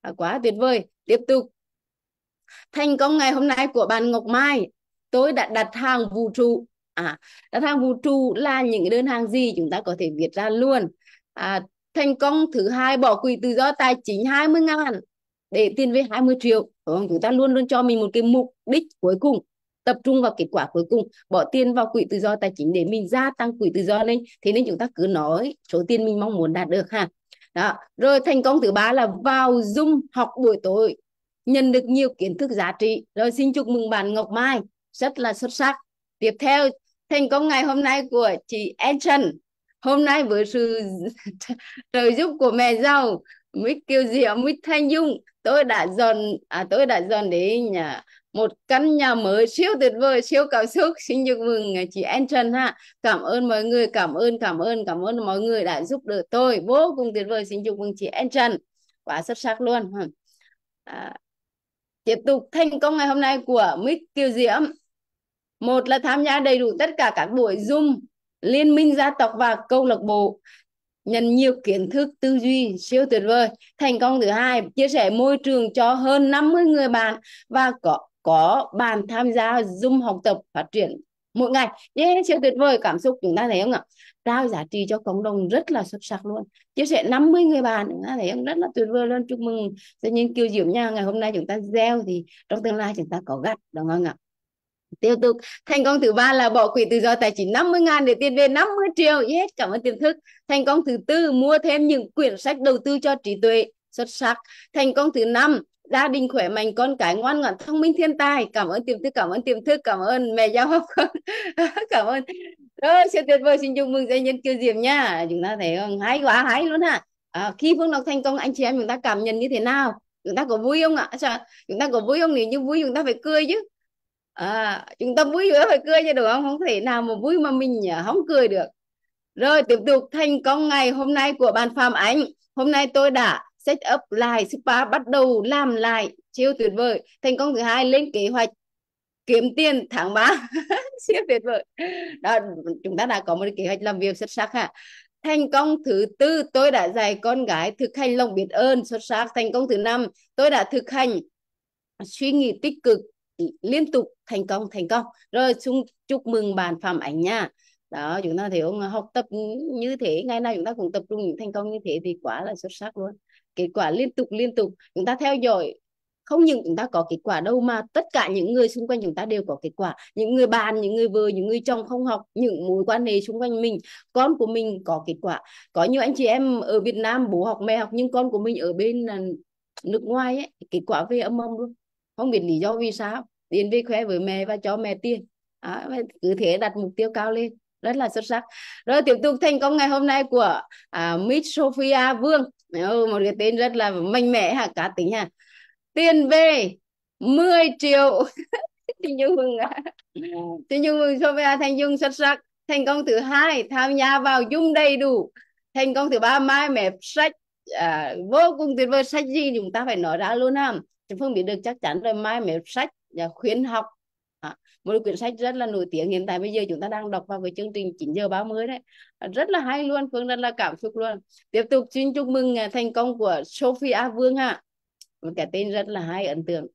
à, quá tuyệt vời tiếp tục thành công ngày hôm nay của bạn ngọc mai tôi đã đặt hàng vũ trụ à đặt hàng vũ trụ là những cái đơn hàng gì chúng ta có thể viết ra luôn à, thành công thứ hai bỏ quỹ tự do tài chính 20 ngàn để tiền về 20 triệu không? chúng ta luôn luôn cho mình một cái mục đích cuối cùng tập trung vào kết quả cuối cùng bỏ tiền vào quỹ tự do tài chính để mình gia tăng quỹ tự do lên thế nên chúng ta cứ nói số tiền mình mong muốn đạt được ha đó rồi thành công thứ ba là vào dung học buổi tối nhận được nhiều kiến thức giá trị rồi xin chúc mừng bạn Ngọc Mai rất là xuất sắc tiếp theo thành công ngày hôm nay của chị Action hôm nay với sự trợ giúp của mẹ giàu mít kiều diệu mít thanh dung tôi đã dọn à, tôi đã dọn đến nhà một căn nhà mới siêu tuyệt vời siêu cảm xúc xin chúc mừng à, chị An Trần ha cảm ơn mọi người cảm ơn cảm ơn cảm ơn mọi người đã giúp đỡ tôi vô cùng tuyệt vời xin chúc mừng chị An Trần quá xuất sắc luôn à, tiếp tục thành công ngày hôm nay của Mít Kiều Diễm một là tham gia đầy đủ tất cả các buổi zoom liên minh gia tộc và câu lạc bộ nhận nhiều kiến thức tư duy siêu tuyệt vời thành công thứ hai chia sẻ môi trường cho hơn 50 người bạn và có có bạn tham gia zoom học tập phát triển mỗi ngày yeah, siêu tuyệt vời cảm xúc chúng ta thấy không ạ trao giá trị cho cộng đồng rất là xuất sắc luôn chia sẻ 50 người bạn chúng ta thấy không rất là tuyệt vời luôn chúc mừng doanh nhân kiều diễm nha ngày hôm nay chúng ta gieo thì trong tương lai chúng ta có gặt đúng không ạ tiếp tục thành công thứ ba là bỏ quỹ tự do tài chính 50 ngàn để tiền về 50 triệu yes cảm ơn tiềm thức thành công thứ tư mua thêm những quyển sách đầu tư cho trí tuệ xuất sắc thành công thứ năm gia đình khỏe mạnh con cái ngoan ngoãn thông minh thiên tài cảm ơn tiềm thức cảm ơn tiềm thức cảm ơn mẹ giáo học cảm ơn rồi siêu tuyệt vời xin chúc mừng gia nhân kiều diệm nha chúng ta thấy không hay quá hay luôn ha à, khi phương đọc thành công anh chị em chúng ta cảm nhận như thế nào chúng ta có vui không ạ chúng ta có vui không nếu như vui chúng ta phải cười chứ à, chúng ta vui nữa phải cười chứ được không không thể nào mà vui mà mình à, không cười được rồi tiếp tục thành công ngày hôm nay của bạn Phạm anh hôm nay tôi đã set up lại spa bắt đầu làm lại siêu tuyệt vời thành công thứ hai lên kế hoạch kiếm tiền tháng 3 siêu tuyệt vời đó chúng ta đã có một kế hoạch làm việc xuất sắc ha thành công thứ tư tôi đã dạy con gái thực hành lòng biết ơn xuất sắc thành công thứ năm tôi đã thực hành suy nghĩ tích cực liên tục thành công thành công rồi chung chúc mừng bạn phạm ảnh nha đó chúng ta thấy ông học tập như thế ngày nào chúng ta cũng tập trung những thành công như thế thì quá là xuất sắc luôn kết quả liên tục liên tục chúng ta theo dõi không những chúng ta có kết quả đâu mà tất cả những người xung quanh chúng ta đều có kết quả những người bạn những người vợ những người chồng không học những mối quan hệ xung quanh mình con của mình có kết quả có nhiều anh chị em ở Việt Nam bố học mẹ học nhưng con của mình ở bên à, nước ngoài ấy, kết quả về âm âm luôn không biết lý do vì sao đến về khoe với mẹ và cho mẹ tiền à, cứ thế đặt mục tiêu cao lên rất là xuất sắc rồi tiếp tục thành công ngày hôm nay của à, Miss Sophia Vương một cái tên rất là mạnh mẽ hả cá tính ha. tiền về 10 triệu chị Nhung mừng à. chị Nhung mừng Sophia Thanh Dung xuất sắc thành công thứ hai tham gia vào dung đầy đủ thành công thứ ba mai mẹ sách à, vô cùng tuyệt vời sách gì chúng ta phải nói ra luôn ha chúng không biết được chắc chắn rồi mai mẹ sách Dạ, khuyến học à, một quyển sách rất là nổi tiếng hiện tại bây giờ chúng ta đang đọc vào cái chương trình 9 giờ 30 đấy à, rất là hay luôn Phương rất là cảm xúc luôn tiếp tục xin chúc mừng à, thành công của Sophia Vương ha một cái tên rất là hay ấn tượng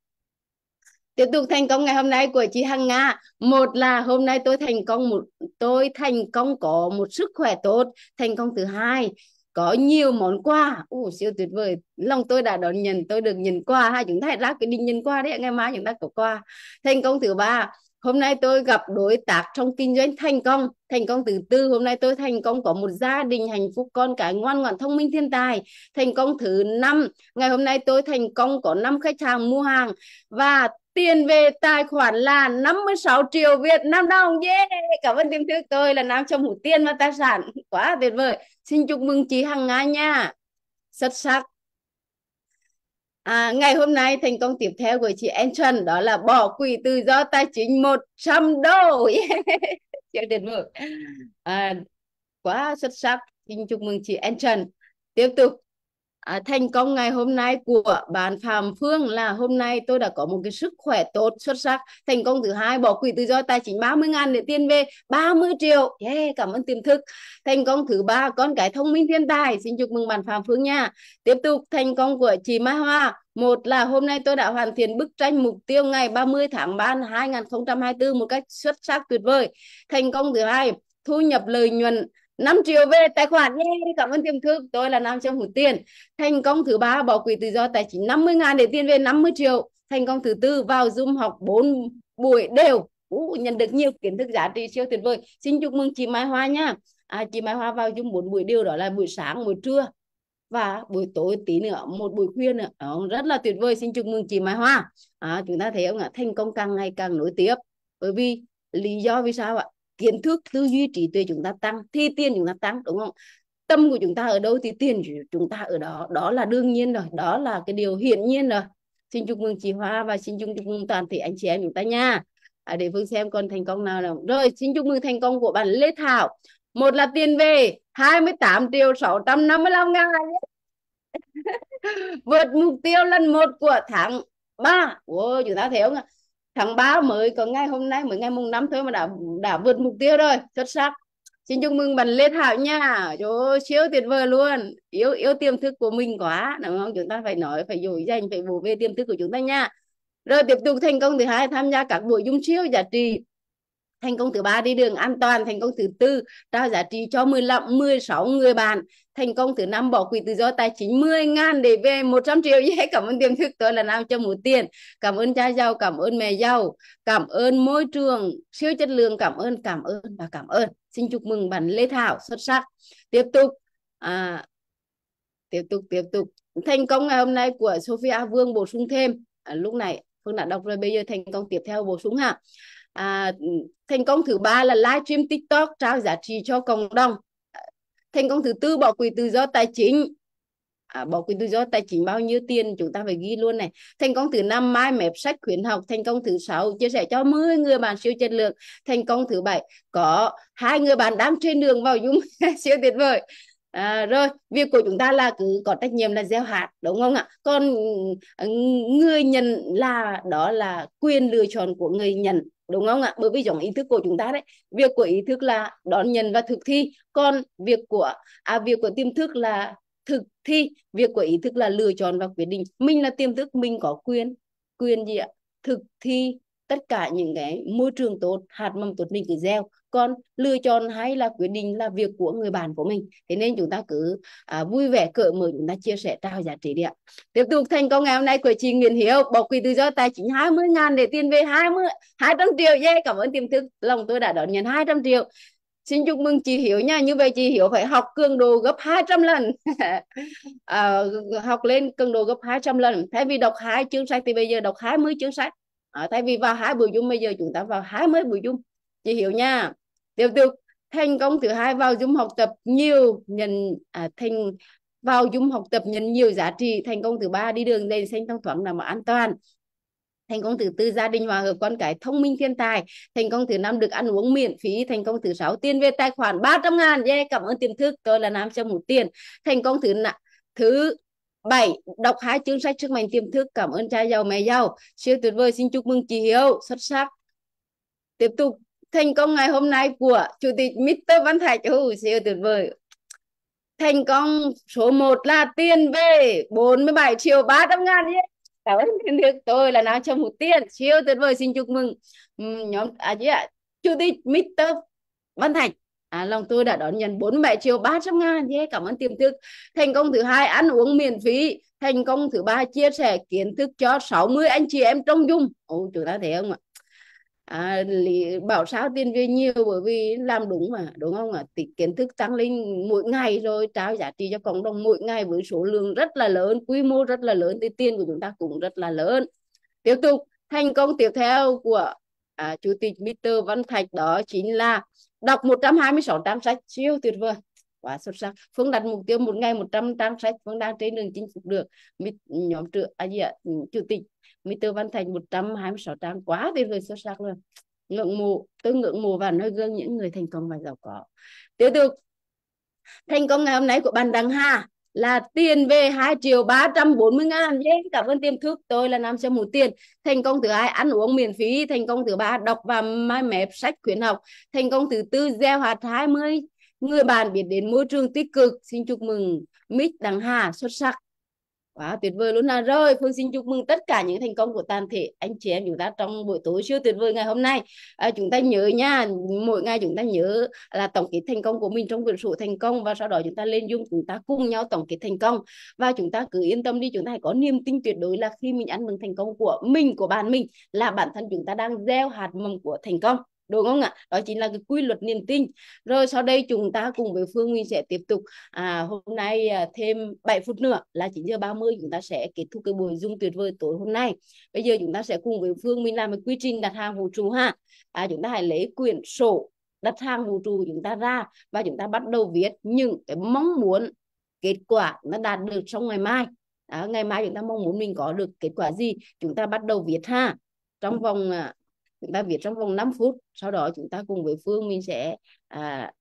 tiếp tục thành công ngày hôm nay của chị Hằng Nga một là hôm nay tôi thành công một tôi thành công có một sức khỏe tốt thành công thứ hai có nhiều món quà ồ siêu tuyệt vời lòng tôi đã đón nhận tôi được nhận quà hai chúng ta hãy ra cái định nhận quà đấy ngày mai chúng ta có quà thành công thứ ba hôm nay tôi gặp đối tác trong kinh doanh thành công thành công thứ tư hôm nay tôi thành công có một gia đình hạnh phúc con cái ngoan ngoãn thông minh thiên tài thành công thứ năm ngày hôm nay tôi thành công có năm khách hàng mua hàng và tiền về tài khoản là 56 triệu Việt Nam đồng. Yeah, cảm ơn tiêm thức tôi là nam trong hủ tiên và tài sản. Quá tuyệt vời. Xin chúc mừng chị Hằng Nga nha. Xuất sắc. À, ngày hôm nay thành công tiếp theo của chị Entron đó là bỏ quỹ tự do tài chính 100 đô. Yeah. tuyệt vời. À, quá xuất sắc. Xin chúc mừng chị Entron. Tiếp tục à, thành công ngày hôm nay của bạn Phạm Phương là hôm nay tôi đã có một cái sức khỏe tốt xuất sắc thành công thứ hai bỏ quỹ tự do tài chính 30 ngàn để tiền về 30 triệu yeah, cảm ơn tiềm thức thành công thứ ba con cái thông minh thiên tài xin chúc mừng bạn Phạm Phương nha tiếp tục thành công của chị Mai Hoa một là hôm nay tôi đã hoàn thiện bức tranh mục tiêu ngày 30 tháng 3 2024 một cách xuất sắc tuyệt vời. Thành công thứ hai, thu nhập lợi nhuận 5 triệu về tài khoản nhé cảm ơn tiềm thức tôi là nam trong hủ tiền thành công thứ ba bỏ quỹ tự do tài chính 50 ngàn để tiền về 50 triệu thành công thứ tư vào zoom học 4 buổi đều uh, nhận được nhiều kiến thức giá trị siêu tuyệt vời xin chúc mừng chị Mai Hoa nha à, chị Mai Hoa vào zoom 4 buổi đều đó là buổi sáng buổi trưa và buổi tối tí nữa một buổi khuya nữa đó, rất là tuyệt vời xin chúc mừng chị Mai Hoa à, chúng ta thấy ông ạ thành công càng ngày càng nối tiếp bởi vì lý do vì sao ạ kiến thức tư duy trí tuệ chúng ta tăng thì tiền chúng ta tăng đúng không tâm của chúng ta ở đâu thì tiền chúng ta ở đó đó là đương nhiên rồi đó là cái điều hiển nhiên rồi xin chúc mừng chị Hoa và xin chúc mừng toàn thể anh chị em chúng ta nha à, để Phương xem con thành công nào nào rồi xin chúc mừng thành công của bạn Lê Thảo một là tiền về 28 triệu 655 ngàn vượt mục tiêu lần một của tháng 3 wow, chúng ta thấy không tháng 3 mới có ngày hôm nay mới ngày mùng 5 thôi mà đã đã vượt mục tiêu rồi xuất sắc xin chúc mừng bạn Lê Thảo nha trời ơi, siêu tuyệt vời luôn yêu yêu tiềm thức của mình quá đúng không chúng ta phải nói phải dồi dành phải bổ về tiềm thức của chúng ta nha rồi tiếp tục thành công thứ hai tham gia các buổi dung chiếu giá trị thành công thứ ba đi đường an toàn thành công thứ tư trao giá trị cho 15 16 người bạn thành công thứ năm bỏ quỹ tự do tài chính 10 ngàn để về 100 triệu yeah, cảm ơn tiềm thức tôi là nào cho một tiền cảm ơn cha giàu cảm ơn mẹ giàu cảm ơn môi trường siêu chất lượng cảm ơn cảm ơn và cảm ơn xin chúc mừng bạn Lê Thảo xuất sắc tiếp tục à, tiếp tục tiếp tục thành công ngày hôm nay của Sophia Vương bổ sung thêm à, lúc này Phương đã đọc rồi bây giờ thành công tiếp theo bổ sung ha à, thành công thứ ba là livestream TikTok trao giá trị cho cộng đồng thành công thứ tư bỏ quỹ tự do tài chính à, bỏ quỹ tự do tài chính bao nhiêu tiền chúng ta phải ghi luôn này thành công thứ năm mai mẹp sách khuyến học thành công thứ sáu chia sẻ cho 10 người bạn siêu chất lượng thành công thứ bảy có hai người bạn đang trên đường vào dung siêu tuyệt vời À, rồi việc của chúng ta là cứ có trách nhiệm là gieo hạt đúng không ạ còn ừ, người nhận là đó là quyền lựa chọn của người nhận đúng không ạ bởi vì dòng ý thức của chúng ta đấy việc của ý thức là đón nhận và thực thi còn việc của à việc của tiềm thức là thực thi việc của ý thức là lựa chọn và quyết định mình là tiềm thức mình có quyền quyền gì ạ thực thi tất cả những cái môi trường tốt hạt mầm tốt mình cứ gieo còn lựa chọn hay là quyết định là việc của người bạn của mình thế nên chúng ta cứ à, vui vẻ cởi mở chúng ta chia sẻ trao giá trị đi ạ tiếp tục thành công ngày hôm nay của chị Nguyễn Hiếu bỏ quỹ tự do tài chính 20 ngàn để tiền về 20 200 triệu yeah cảm ơn tiềm thức lòng tôi đã đón nhận 200 triệu xin chúc mừng chị Hiếu nha như vậy chị Hiếu phải học cường độ gấp 200 lần à, học lên cường độ gấp 200 lần thay vì đọc hai chương sách thì bây giờ đọc 20 chương sách à, thay vì vào hai buổi zoom bây giờ chúng ta vào hai 20 buổi zoom chị hiểu nha tiếp tục thành công thứ hai vào zoom học tập nhiều nhận à, thành vào zoom học tập nhận nhiều giá trị thành công thứ ba đi đường lên xanh thông thoáng là bảo an toàn thành công thứ tư gia đình hòa hợp con cái thông minh thiên tài thành công thứ năm được ăn uống miễn phí thành công thứ sáu tiền về tài khoản 300 ngàn yeah, cảm ơn tiền thức tôi là nam cho một tiền thành công thứ thứ 7. Đọc hai chương sách sức mạnh tiềm thức. Cảm ơn cha giàu mẹ giàu. Siêu tuyệt vời. Xin chúc mừng chị Hiếu. Xuất sắc. Tiếp tục thành công ngày hôm nay của Chủ tịch Mr. Văn Thạch. Ôi, siêu tuyệt vời. Thành công số 1 là tiền về 47 triệu 300 ngàn. nhé Cảm ơn thiên đức. Tôi là nào chồng một tiền. Siêu tuyệt vời. Xin chúc mừng. Nhóm, à, yeah. Chủ tịch Mr. Văn Thạch À, lòng tôi đã đón nhận 47 triệu 300 ngàn yeah, cảm ơn tiềm thức thành công thứ hai ăn uống miễn phí thành công thứ ba chia sẻ kiến thức cho 60 anh chị em trong dung Ồ, chúng ta thấy không ạ à, lý, bảo sao tiền về nhiều bởi vì làm đúng mà đúng không ạ thì kiến thức tăng lên mỗi ngày rồi trao giá trị cho cộng đồng mỗi ngày với số lượng rất là lớn quy mô rất là lớn thì tiền của chúng ta cũng rất là lớn tiếp tục thành công tiếp theo của à, chủ tịch Mr Văn Thạch đó chính là đọc 126 trang sách siêu tuyệt vời quá xuất sắc phương đặt mục tiêu một ngày 100 trang sách phương đang trên đường chinh phục được nhóm trưởng à, gì ạ? chủ tịch Mr. Văn Thành 126 trang quá tuyệt vời xuất sắc luôn ngưỡng mộ tôi ngưỡng mộ và noi gương những người thành công và giàu có tiếp tục thành công ngày hôm nay của bạn đăng Hà là tiền về 2 triệu 340 ngàn nhé cảm ơn tiềm thức tôi là nam sâm một tiền thành công thứ hai ăn uống miễn phí thành công thứ ba đọc và mai mép sách khuyến học thành công thứ tư gieo hạt 20 người bạn biết đến môi trường tích cực xin chúc mừng Mít Đăng Hà xuất sắc quá tuyệt vời luôn là rồi. Phương xin chúc mừng tất cả những thành công của toàn thể anh chị em chúng ta trong buổi tối siêu tuyệt vời ngày hôm nay. À, chúng ta nhớ nha, mỗi ngày chúng ta nhớ là tổng kết thành công của mình trong quyển sổ thành công và sau đó chúng ta lên dung chúng ta cùng nhau tổng kết thành công và chúng ta cứ yên tâm đi chúng ta hãy có niềm tin tuyệt đối là khi mình ăn mừng thành công của mình của bạn mình là bản thân chúng ta đang gieo hạt mầm của thành công đúng không ạ đó chính là cái quy luật niềm tin rồi sau đây chúng ta cùng với phương nguyên sẽ tiếp tục à, hôm nay à, thêm 7 phút nữa là 9 giờ 30 chúng ta sẽ kết thúc cái buổi dung tuyệt vời tối hôm nay bây giờ chúng ta sẽ cùng với phương nguyên làm một quy trình đặt hàng vũ trụ ha à, chúng ta hãy lấy quyển sổ đặt hàng vũ trụ của chúng ta ra và chúng ta bắt đầu viết những cái mong muốn kết quả nó đạt được trong ngày mai à, ngày mai chúng ta mong muốn mình có được kết quả gì chúng ta bắt đầu viết ha trong vòng à, chúng ta viết trong vòng 5 phút sau đó chúng ta cùng với Phương mình sẽ à,